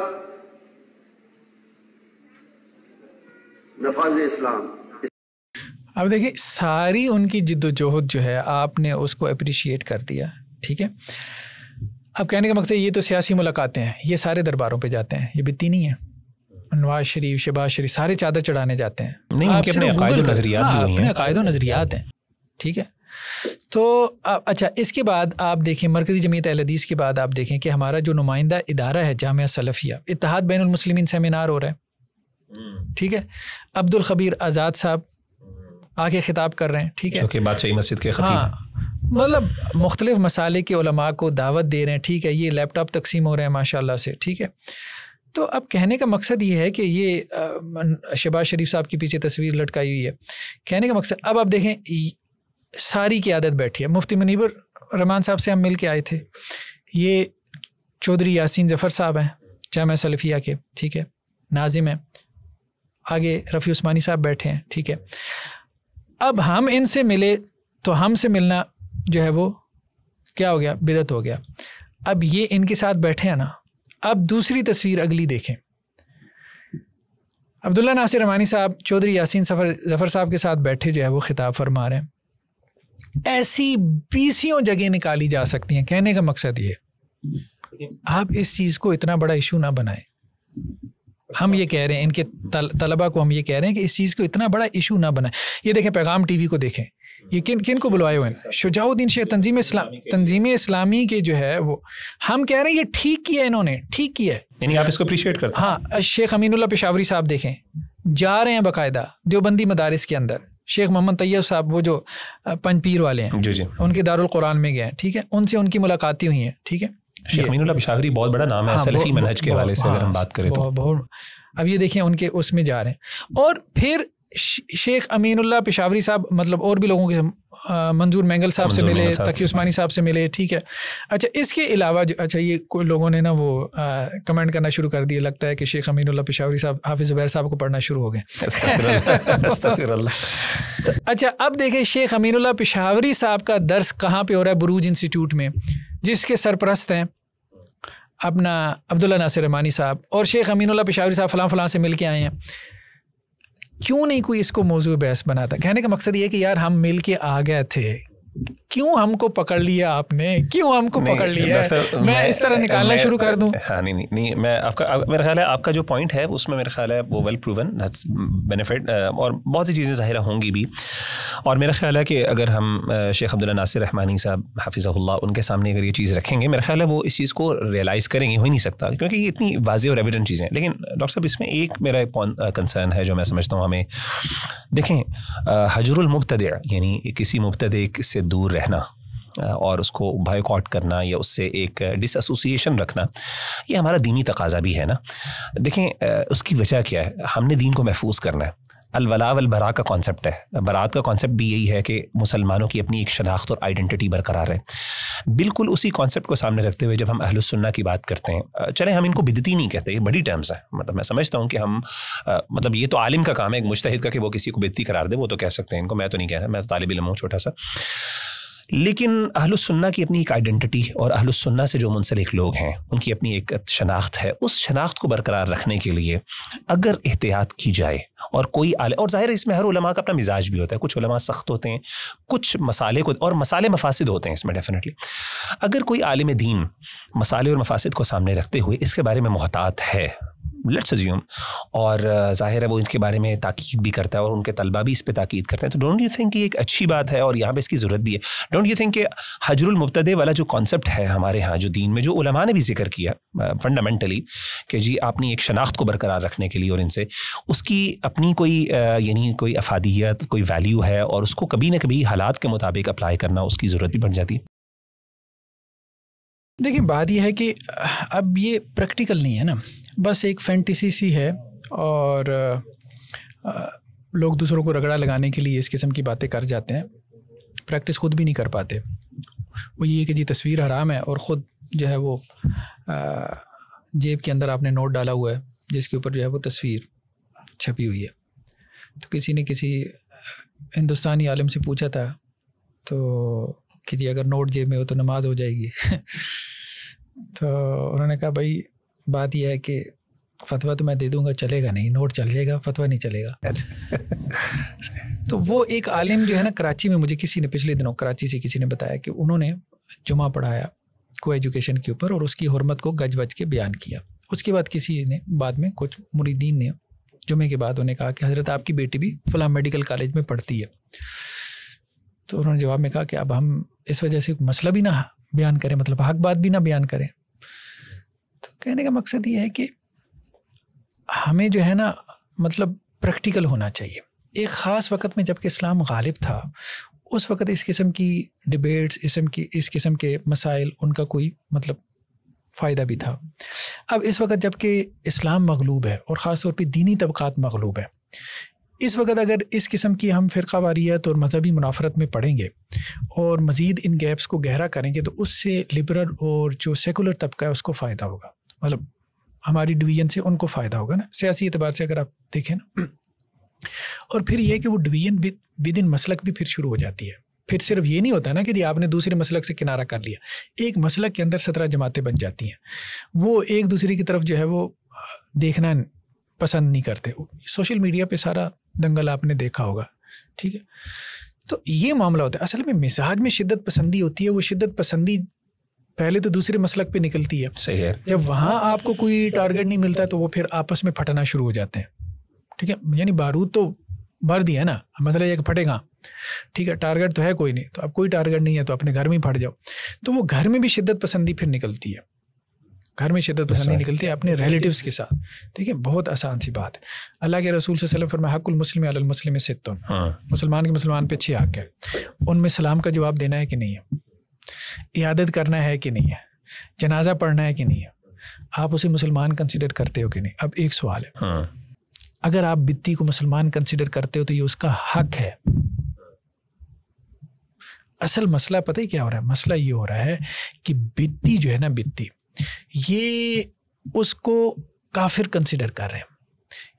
नफाज इस्लाम अब देखिए सारी उनकी जिद्दोजहद जो है आपने उसको अप्रिशिएट कर दिया ठीक है अब कहने का मकसद ये तो सियासी मुलाकातें हैं ये सारे दरबारों पे जाते हैं ये बित्ती नहीं है नवाज शरीफ शहबाज शरीफ सारे चादर चढ़ाने जाते हैं नहीं अपने अकायद नज़रियात हाँ, हैं ठीक है तो आ, अच्छा इसके बाद आप देखें मरकज़ी जमीत अहदीस के बाद आप देखें कि हमारा जो नुमाइंदा इदारा है जाम सलफिया इतिहाद बैनमसलिमिन सेमिनार हो रहा है ठीक है अब्दुल खबीर आज़ाद साहब आके खिताब कर रहे हैं ठीक है मस्जिद के हाँ मतलब मुख्तलिफ मसाले के उलमा को दावत दे रहे हैं ठीक है ये लैपटॉप तकसीम हो रहे हैं माशाल्लाह से ठीक है तो अब कहने का मकसद ये है कि ये शहबाज शरीफ साहब के पीछे तस्वीर लटकाई हुई है कहने का मकसद अब आप देखें सारी की आदत बैठी है मुफ्ती मनीबर रहमान साहब से हम मिल के आए थे ये चौधरी यासीन जफ़र साहब हैं जाम सलफ़िया के ठीक है नाजिम हैं आगे रफ़ी उस्मानी साहब बैठे हैं ठीक है अब हम इनसे मिले तो हमसे मिलना जो है वो क्या हो गया बिदत हो गया अब ये इनके साथ बैठे हैं ना अब दूसरी तस्वीर अगली देखें अब्दुल्ला नासिर रमानी साहब चौधरी यासिन सफ़र जफ़र साहब के साथ बैठे जो है वो ख़िताब फरमा रहे हैं ऐसी बीसियों जगह निकाली जा सकती हैं कहने का मकसद ये आप इस चीज़ को इतना बड़ा इशू ना बनाएं हम ये कह रहे हैं इनके तल, तलबा को हम ये कह रहे हैं कि इस चीज़ को इतना बड़ा इशू ना बनाएं ये देखें पैगाम टीवी को देखें ये किन किन को बुलवाए हुए हैं शुजाउद्दीन शेख तंजीम इस्लाम तंजीम इस्लामी के जो है वो हम कह रहे हैं ये ठीक किया है इन्होंने ठीक किया है यानी आप इसको अप्रिशिएट करते हाँ शेख अमीनुल्ला पेशावरी साहब देखें जा रहे हैं बाकायदा देवबंदी मदारस के अंदर शेख मोहम्मद तैयब साहब वो जो पंचपीर वाले हैं जी जी उनके दारुल कुरान में गए हैं ठीक है उनसे उनकी मुलाकातें हुई हैं ठीक है शेख मीनुल्ला पेशावरी बहुत बड़ा नाम है हाँ, सलफी मनहज के हवाले से अगर हम हाँ, बात करें तो बहुत अब ये देखें उनके उसमें जा रहे हैं और फिर शेख अमीनुल्ला पेशावरी साहब मतलब और भी लोगों के मंजूर मैंगल साहब से मिले तकी उस्मानी हाँ। साहब से मिले ठीक है अच्छा इसके अलावा अच्छा ये कोई लोगों ने ना वो कमेंट करना शुरू कर दिया लगता है कि शेख अमीनुल्ला पेशावरी साहब हाफिज़ ज़ुबैर साहब को पढ़ना शुरू हो गए तो, अच्छा अब देखें शेख अमीनुल्ला पेशावरी साहब का दर्स कहाँ पर हो रहा है बरूज इंस्टीट्यूट में जिसके सरपरस्त हैं अपना अब्दुल्ला नासिर रमानी साहब और शेख अमीनुल्ला पेशावरी साहब फ़लाँ फ़लाँ से मिल के आए हैं क्यों नहीं कोई इसको मौजू बहस बनाता कहने का मकसद ये कि यार हम मिल के आ गए थे क्यों हमको पकड़ लिया आपने क्यों हमको पकड़ लिया मैं, मैं इस तरह निकालना शुरू कर दूं हाँ नहीं नहीं नहीं मैं आपका मेरा ख्याल है आपका जो पॉइंट है उसमें मेरा ख्याल है वो वेल प्रूवन दैट्स बेनिफिट और बहुत सी चीज़ें ज़ाहिर होंगी भी और मेरा ख्याल है कि अगर हम शेख अब्दुल्ला नासिर रहमानी साहब हाफिज़ल्ला उनके सामने अगर ये चीज़ रखेंगे मेरा ख्याल है वो इस चीज़ को रियलाइज़ करेंगे हो ही नहीं सकता क्योंकि ये इतनी वाजे और एविडेंट चीज़ें लेकिन डॉक्टर साहब इसमें एक मेरा कंसर्न uh, है जो मैं समझता हूँ हमें देखें uh, हजरुलमुबतद यानी किसी मुबतद से दूर रहना और उसको बायोकॉट करना या उससे एक डिसोसिएशन रखना ये हमारा दीनी तकाजा भी है ना देखें उसकी वजह क्या है हमने दीन को महफूज करना है अलवला अलबरा का कॉन्सेप्ट है बरात का कॉन्सेप्ट भी यही है कि मुसलमानों की अपनी एक शनाख्त और आइडेंटिटी बरकरार है बिल्कुल उसी कॉन्सेप्ट को सामने रखते हुए जब हम अहलसन्ना की बात करते हैं चले हम इनको बिदती नहीं कहते ये बड़ी टर्म्स है मतलब मैं समझता हूँ कि हम आ, मतलब ये तो आलिम का काम है एक मुश्तहिद का कि वो किसी को बिदती करार दे वो तो कह सकते हैं इनको मैं तो नहीं कह रहा मैं तो तालब इलम हूँ छोटा सा लेकिन अहलुसन्ना की अपनी एक आइडेंटिटी और अहलुसन्ना से जो मुंसलिक लोग हैं उनकी अपनी एक शनाख्त है उस शनाख्त को बरकरार रखने के लिए अगर एहतियात की जाए और कोई आले और ज़ाहिर है इसमें हर उलमा का अपना मिजाज भी होता है कुछ उलमा सख्त होते हैं कुछ मसाले को और मसाले मफासद होते हैं इसमें डेफिनेटली अगर कोई आलम दीन मसाले और मफासद को सामने रखते हुए इसके बारे में मोहतात है लेट्स अज्यूम और जाहिर है वो इनके बारे में ताकीद भी करता है और उनके तलबा भी इस पर ताकीद करते हैं तो डोंट यू थिंक ये एक अच्छी बात है और यहाँ पर इसकी ज़रूरत भी है डोंट यू थिंक कि हजरुल मुबतदे वाला जो कॉन्सेप्ट है हमारे यहाँ जो दीन में जो उलमा ने भी जिक्र किया फंडामेंटली कि जी आपने एक शनाख्त को बरकरार रखने के लिए और इनसे उसकी अपनी कोई यानी कोई अफादियत कोई वैल्यू है और उसको कभी ना कभी हालात के मुताबिक अप्लाई करना उसकी ज़रूरत भी बढ़ जाती है देखिए बात यह है कि अब ये प्रैक्टिकल नहीं है ना बस एक फैंटीसी सी है और लोग दूसरों को रगड़ा लगाने के लिए इस किस्म की बातें कर जाते हैं प्रैक्टिस खुद भी नहीं कर पाते वो ये कि जी तस्वीर हराम है और ख़ुद जो है वो जेब के अंदर आपने नोट डाला हुआ है जिसके ऊपर जो है वो तस्वीर छपी हुई है तो किसी ने किसी हिंदुस्तानी आलम से पूछा था तो कि जी अगर नोट जेब में हो तो नमाज हो जाएगी तो उन्होंने कहा भाई बात यह है कि फतवा तो मैं दे दूंगा चलेगा नहीं नोट चल जाएगा फतवा नहीं चलेगा तो वो एक आलिम जो है ना कराची में मुझे किसी ने पिछले दिनों कराची से किसी ने बताया कि उन्होंने जुमा पढ़ाया को एजुकेशन के ऊपर और उसकी हरमत को गज बज के बयान किया उसके बाद किसी ने बाद में कुछ मुरीदीन ने जुमे के बाद उन्हें कहा कि हज़रत आपकी बेटी भी फला मेडिकल कॉलेज में पढ़ती है तो उन्होंने जवाब में कहा कि अब हम इस वजह से मसला भी ना बयान करें मतलब हक बात भी ना बयान करें तो कहने का मकसद ये है कि हमें जो है ना मतलब प्रैक्टिकल होना चाहिए एक ख़ास वक्त में जबकि इस्लाम गालिब था उस वक्त इस किस्म की डिबेट्स इसम की इस किस्म के मसाइल उनका कोई मतलब फ़ायदा भी था अब इस वक्त जबकि इस्लाम मगलूब है और ख़ास तौर पे दीनी तबक़ात मगलूब है इस वक्त अगर इस किस्म की हम फ़िरका वारियत और मजहबी मुनाफरत में पढ़ेंगे और मज़ीद इन गैप्स को गहरा करेंगे तो उससे लिबरल और जो सेकुलर तबका है उसको फ़ायदा होगा मतलब हमारी डिवीजन से उनको फ़ायदा होगा ना सियासी एतबार से अगर आप देखें ना और फिर यह कि वो डिवीजन विद विद इन मसलक भी फिर शुरू हो जाती है फिर सिर्फ ये नहीं होता ना कि जी आपने दूसरे मसलक से किनारा कर लिया एक मसलक के अंदर सत्रह जमातें बन जाती हैं वो एक दूसरे की तरफ जो है वो देखना पसंद नहीं करते सोशल मीडिया पे सारा दंगल आपने देखा होगा ठीक है तो ये मामला होता है असल में मिजाज में शिद्दत पसंदी होती है वो शिद्दत पसंदी पहले तो दूसरे मसलक पे निकलती है सही है जब वहाँ आपको कोई टारगेट नहीं मिलता तो वो फिर आपस में फटना शुरू हो जाते हैं ठीक है यानी बारूद तो भर दिया है ना मतलब एक फटेगा ठीक है टारगेट तो है कोई नहीं तो अब कोई टारगेट नहीं है तो अपने घर में ही फट जाओ तो वो घर में भी शिद्दत पसंदी फिर निकलती है घर में शिद्दत पसंदी निकलती है अपने रिलेटिव्स के साथ ठीक है बहुत आसान सी बात है अल्लाह के रसूल सलम फरमा हकुल मुस्लिम अलमुस्लिम सितुन हाँ। मुसलमान के मुसलमान पे अच्छी हक है उनमें सलाम का जवाब देना है कि नहीं है इयादत करना है कि नहीं है जनाजा पढ़ना है कि नहीं है आप उसे मुसलमान कंसिडर करते हो कि नहीं अब एक सवाल है हाँ। अगर आप बित्ती को मुसलमान कंसिडर करते हो तो ये उसका हक है असल मसला पता ही क्या हो रहा है मसला ये हो रहा है कि बित्ती जो है ना बित्ती ये उसको काफिर कंसिडर कर रहे हैं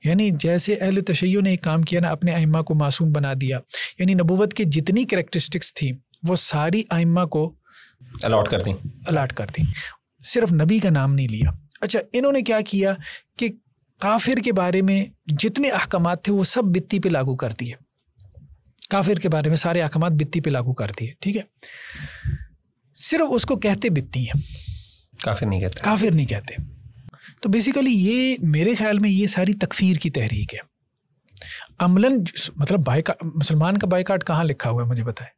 यानी जैसे अहल तशैयों ने एक काम किया ना अपने आइमा को मासूम बना दिया यानी नबूवत की जितनी करेक्टरिस्टिक्स थी वो सारी आइमा को अलाट कर दी अलाट कर दी सिर्फ नबी का नाम नहीं लिया अच्छा इन्होंने क्या किया कि काफिर के बारे में जितने अहकाम थे वो सब बित्ती पे लागू कर दिए काफिर के बारे में सारे अहकाम बित्ती पे लागू कर दिए ठीक है सिर्फ उसको कहते बित्ती है काफिर नहीं कहते काफिर नहीं कहते तो बेसिकली ये मेरे ख्याल में ये सारी तकफीर की तहरीक है अमलन मतलब बायका मुसलमान का बाइकाट कहाँ लिखा हुआ है मुझे बताए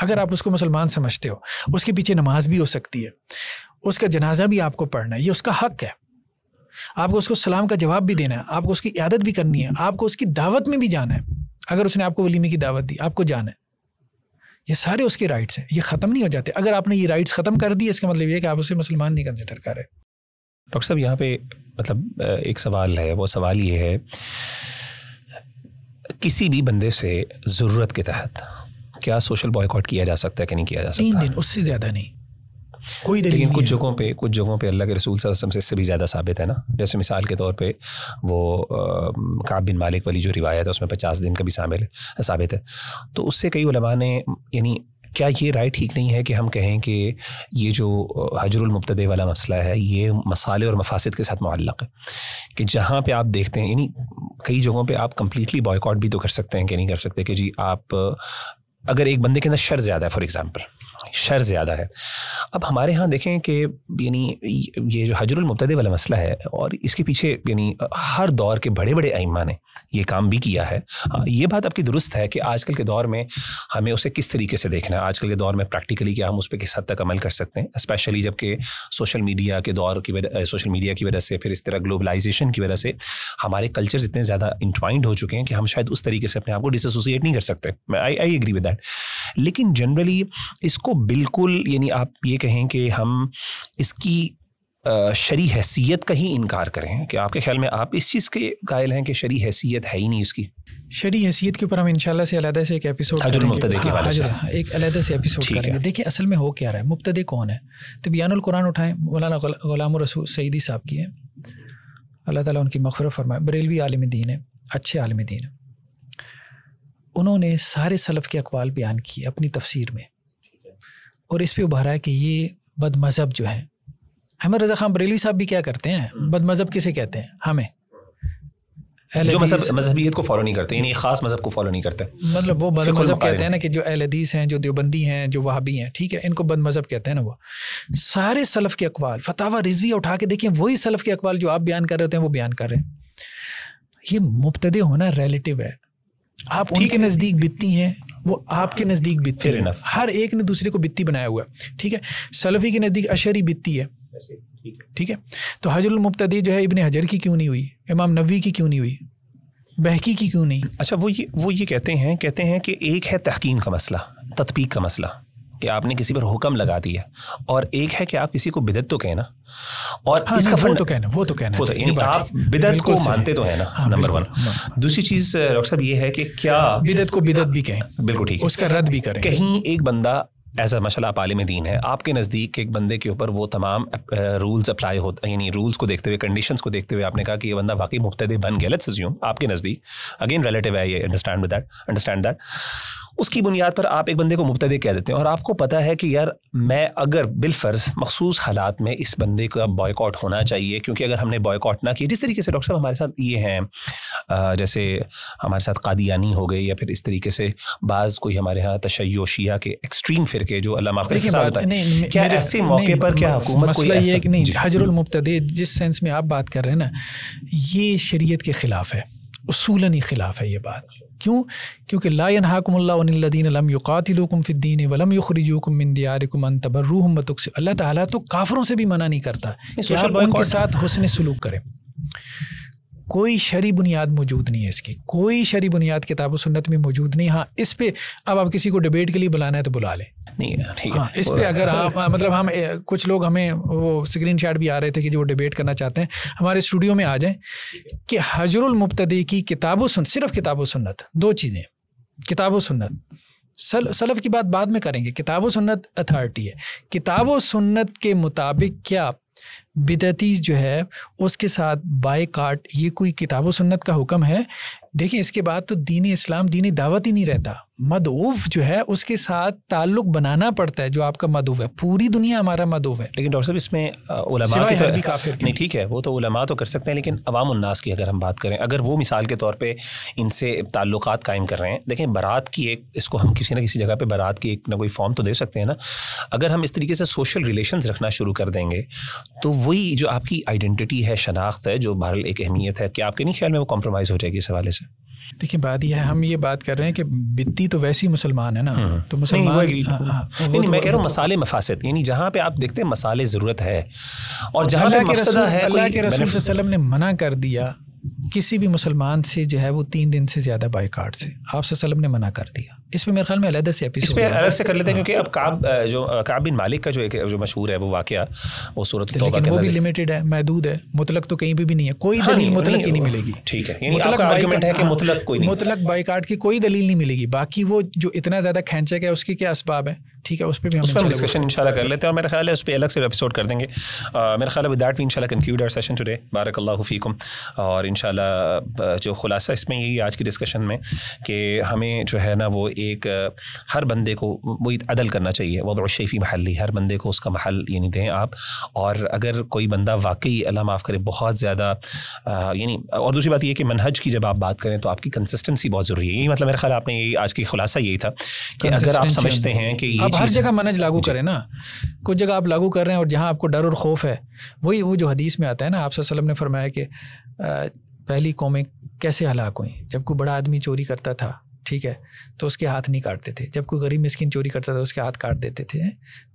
अगर आप उसको मुसलमान समझते हो उसके पीछे नमाज भी हो सकती है उसका जनाजा भी आपको पढ़ना है ये उसका हक है आपको उसको सलाम का जवाब भी देना है आपको उसकी आदत भी करनी है आपको उसकी दावत में भी जाना है अगर उसने आपको वलीमे की दावत दी आपको जाना है ये सारे उसके राइट्स हैं ये ख़त्म नहीं हो जाते अगर आपने ये राइट्स ख़त्म कर दिए इसका मतलब ये है कि आप उसे मुसलमान नहीं कंसिडर कर रहे डॉक्टर साहब यहाँ पे मतलब एक सवाल है वो सवाल ये है किसी भी बंदे से ज़रूरत के तहत क्या सोशल बॉयकॉट किया जा सकता है कि नहीं किया जा सकता तीन दिन उससे ज़्यादा नहीं कोई दलील लेकिन कुछ जगहों पे कुछ जगहों पे अल्लाह के रसूल वसल्लम से इससे भी ज़्यादा साबित है ना जैसे मिसाल के तौर पे वो काब बिन मालिक वाली जो रिवायत है उसमें पचास दिन का भी शामिल है साबित है तो उससे कई उलमा ने यानी क्या ये राय ठीक नहीं है कि हम कहें कि ये जो हजरमबतद वाला मसला है ये मसाले और मफासद के साथ मालक है कि जहाँ पे आप देखते हैं यानी कई जगहों पे आप कम्प्लीटली बॉयकॉट भी तो कर सकते हैं कि नहीं कर सकते कि जी आप अगर एक बंदे के अंदर शर ज़्यादा है फॉर एग्ज़ाम्पल शर ज़्यादा है अब हमारे यहाँ देखें कि यानी ये जो हजरुल हजरमतदे वाला मसला है और इसके पीछे यानी हर दौर के बड़े बड़े आइमा ने ये काम भी किया है हाँ, ये बात आपकी दुरुस्त है कि आजकल के दौर में हमें उसे किस तरीके से देखना है आजकल के दौर में प्रैक्टिकली क्या हम उस पर किस हद तक अमल कर सकते हैं स्पेशली जबकि सोशल मीडिया के दौर की वजह सोशल मीडिया की वजह से फिर इस तरह ग्लोबलाइजेशन की वजह से हमारे कल्चर्स इतने ज़्यादा इंटवाइंड हो चुके हैं कि हम शायद उस तरीके से अपने आप को डिसोसिएट नहीं कर सकते I I agree with that है लेकिन जनरली इसको बिल्कुल यानी आप ये कहें कि हम इसकी शरी हैसियत का ही इनकार करें कि आपके ख्याल में आप इस चीज़ के कायल हैं कि शरी हैसियत है ही नहीं इसकी शरी हैसियत के ऊपर हम इंशाल्लाह से अलहदा से एक एपिसोड हाँ, हाँ, एक अलहदा से एपिसोड करेंगे देखिए असल में हो क्या रहा है मुबतदे कौन है तो बयानुल कुरान उठाएं मौलाना गुलाम रसूल सईदी साहब की है अल्लाह ताला उनकी मफफर फरमाए बरेलवी आलम दीन है अच्छे आलम दीन है उन्होंने सारे सलफ़ के अकवाल बयान किए अपनी तफसीर में और इस पर उभारा है कि ये बदमज़हब जो है अहमद रज़ा खान बरेली साहब भी क्या करते हैं हम्म। बदमज़हब किसे कहते हैं हमें जो मजहब मजहबियत को फॉलो नहीं करते यानी खास मजहब को फॉलो नहीं करते मतलब वो बद मजहब कहते हैं ना कि जो अहल हैं जो देवबंदी हैं जो वहाबी हैं ठीक है इनको बद मजहब कहते हैं ना वो सारे सलफ़ के अकवाल फतावा रिजवी उठा के देखिए वही सलफ़ के अकवाल जो आप बयान कर रहे थे हैं वो बयान कर रहे हैं ये मुबतद होना रेलेटिव है आप उनके नज़दीक बित्ती हैं वो आपके नज़दीक बित्ती है हर एक ने दूसरे को बित्ती बनाया हुआ है ठीक है सलफ़ी के नज़दीक अशरी बित्ती है ठीक है तो मुफ्तदी जो है इबन हजर की क्यों नहीं हुई इमाम नबी की क्यों नहीं हुई बहकी की क्यों नहीं अच्छा वो ये वो ये कहते हैं कहते हैं कि एक है तहकीम का मसला तदबीक का मसला कि आपने किसी पर हुक्म लगा दिया और एक है कि आप किसी को बिदत तो कहना और हाँ, इसका फंड तो कहना वो तो कहना वो तो यानी आप बिदत को मानते तो है ना हाँ, नंबर वन दूसरी चीज डॉक्टर साहब ये है कि क्या बिदत को बिदत भी कहें बिल्कुल ठीक है उसका रद्द भी करें कहीं एक बंदा एज अ माशा आप आलिम दीन है आपके नज़दीक एक बंदे के ऊपर वो तमाम रूल्स अप्लाई होता यानी रूल्स को देखते हुए कंडीशन को देखते हुए आपने कहा कि ये बंदा वाकई मुफ्त बन गया लेट्स अज्यूम आपके नज़दीक अगेन रिलेटिव है ये understand with that understand that उसकी बुनियाद पर आप एक बंदे को मुबतद कह देते हैं और आपको पता है कि यार मैं अगर बिलफर्ज मखसूस हालात में इस बंदे का बॉयकॉट होना चाहिए क्योंकि अगर हमने बॉयकॉट ना किया जिस तरीके से डॉक्टर साहब हमारे साथ ये हैं जैसे हमारे साथ कादियानी हो गई या फिर इस तरीके से बाज़ कोई हमारे यहाँ तशैशिया के एक्सट्रीम आखिर के जो अल्लाह माफ करे होता है क्या ऐसे मौके पर क्या हुकूमत कोई ऐसा नहीं हजरुल मुब्तदे जिस सेंस में आप बात कर रहे हैं ना ये शरीयत के ख़िलाफ़ है उसूलन ही ख़िलाफ़ है ये बात क्यों क्योंकि लायनहाकुमल्लादीन लम युकातिलकुम फ़िद्दीन वलम युखरजुकुम मिन दियारिकुम अन तबर्रूहुम व तुक्स अल्लाह ताला तो काफ़रों से भी मना नहीं करता कि आप उनके साथ हुस्न सलूक करें कोई शरी बुनियाद मौजूद नहीं है इसकी कोई शरी बुनियाद किताब सुन्नत में मौजूद नहीं हाँ इस पर अब आप किसी को डिबेट के लिए बुलाना है तो बुला लें नहीं ठीक है हाँ, इस पर अगर आप हाँ, मतलब हम कुछ लोग हमें वो स्क्रीन शॉट भी आ रहे थे कि जो डिबेट करना चाहते हैं हमारे स्टूडियो में आ जाएं कि हजरुल मुबतदी की किताब सुन सिर्फ किताब सुन्नत दो चीज़ें किताब सुन्नत सल सलफ की बात बाद में करेंगे किताब सुन्नत अथॉरिटी है किताब सुन्नत के मुताबिक क्या बिदती जो है उसके साथ बाय काट ये कोई किताब सुन्नत का हुक्म है देखिए इसके बाद तो दीन इस्लाम दीन दावत ही नहीं रहता मदोव जो है उसके साथ ताल्लुक बनाना पड़ता है जो आपका मदोव है पूरी दुनिया हमारा मदोव है लेकिन डॉक्टर साहब इसमें उलमा तो भी काफी नहीं ठीक है वो तो उलमा तो कर सकते हैं लेकिन अवाम उन्नास की अगर हम बात करें अगर वो मिसाल के तौर पे इनसे ताल्लुक कायम कर रहे हैं लेकिन बारात की एक इसको हम किसी ना किसी जगह पर बारात की एक ना कोई फॉर्म तो दे सकते हैं ना अगर हम इस तरीके से सोशल रिलेशन रखना शुरू कर देंगे तो वही जो आपकी आइडेंटिटी है शनाख्त है जो बहरल एक अहमियत है क्या आपके नहीं ख्याल में वो कॉम्प्रोमाइज़ हो जाएगी इस हवाले से देखिए बात यह है हम ये बात कर रहे हैं कि बित्ती तो वैसे ही मुसलमान है ना तो मुसलमान नहीं, नहीं, नहीं, नहीं, नहीं मैं कह रहा हूँ मसाले मफासद यानी जहाँ पे आप देखते हैं मसाले ज़रूरत है और जहाँ पे मफसदा है अल्लाह के रसूल वसल्लम ने मना कर दिया किसी भी मुसलमान से जो है वो तीन दिन से ज़्यादा बायकाट से आप ने मना कर दिया इस पर मेरे ख्याल में अलग से एपिसोड इस पर अलग से कर लेते हैं हाँ। क्योंकि अब काब जो काब बिन मालिक का जो एक जो मशहूर है वो वाक्य वो सूरत तौबा वो भी लिमिटेड है महदूद है मुतलक तो कहीं भी भी नहीं है कोई हाँ, दलील मुतलक की नहीं मिलेगी ठीक है यानी आपका आर्गुमेंट है कि हाँ, मुतलक कोई नहीं मुतलक बाइकाट की कोई दलील नहीं मिलेगी बाकी वो जो इतना ज्यादा खेचा गया उसके क्या इसबाब है ठीक है उस पर भी उस पर डिस्कशन इंशाल्लाह कर लेते हैं और मेरा ख्याल है उस पर अलग से एपिसोड कर देंगे मेरा ख्याल है with that we conclude our session today बारक बारकल्लाहु फीकुम और इनशाला जो खुलासा इसमें यही आज की डिस्कशन में कि हमें जो है ना वो एक हर बंदे को वो अदल करना चाहिए वह शैफ़ी महली हर बंदे को उसका महल यानी दें आप और अगर कोई बंदा वाकई अल्लाह माफ़ करे बहुत ज़्यादा यानी और दूसरी बात यह कि मनहज की जब आप बात करें तो आपकी कंसिस्टेंसी बहुत ज़रूरी है यही मतलब मेरे ख्याल आपने यही आज की खुलासा यही था कि अगर आप समझते हैं कि ये हर जगह मनहज लागू करें ना कुछ जगह आप लागू कर रहे हैं और जहाँ आपको डर और खौफ है वही वो जो हदीस में आता है ना आप वसलम ने फरमाया कि पहली कौमें कैसे हलाक हुई जब कोई बड़ा आदमी चोरी करता था ठीक है तो उसके हाथ नहीं काटते थे जब कोई गरीब मिस्किन चोरी करता था तो उसके हाथ काट देते थे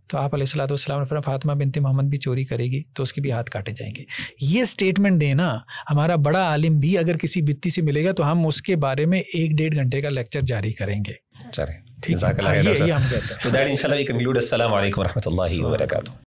तो आप सलाम ने फातिमा बिनते मोहम्मद भी चोरी करेगी तो उसके भी हाथ काटे जाएंगे ये स्टेटमेंट देना हमारा बड़ा आलिम भी अगर किसी बित्ती से मिलेगा तो हम उसके बारे में एक डेढ़ घंटे का लेक्चर जारी करेंगे सर ठीक है हाँ, ये, हम कहते हैं तो दैट इंशाल्लाह वी कंक्लूड अस्सलाम वालेकुम रहमतुल्लाहि व बरकातहू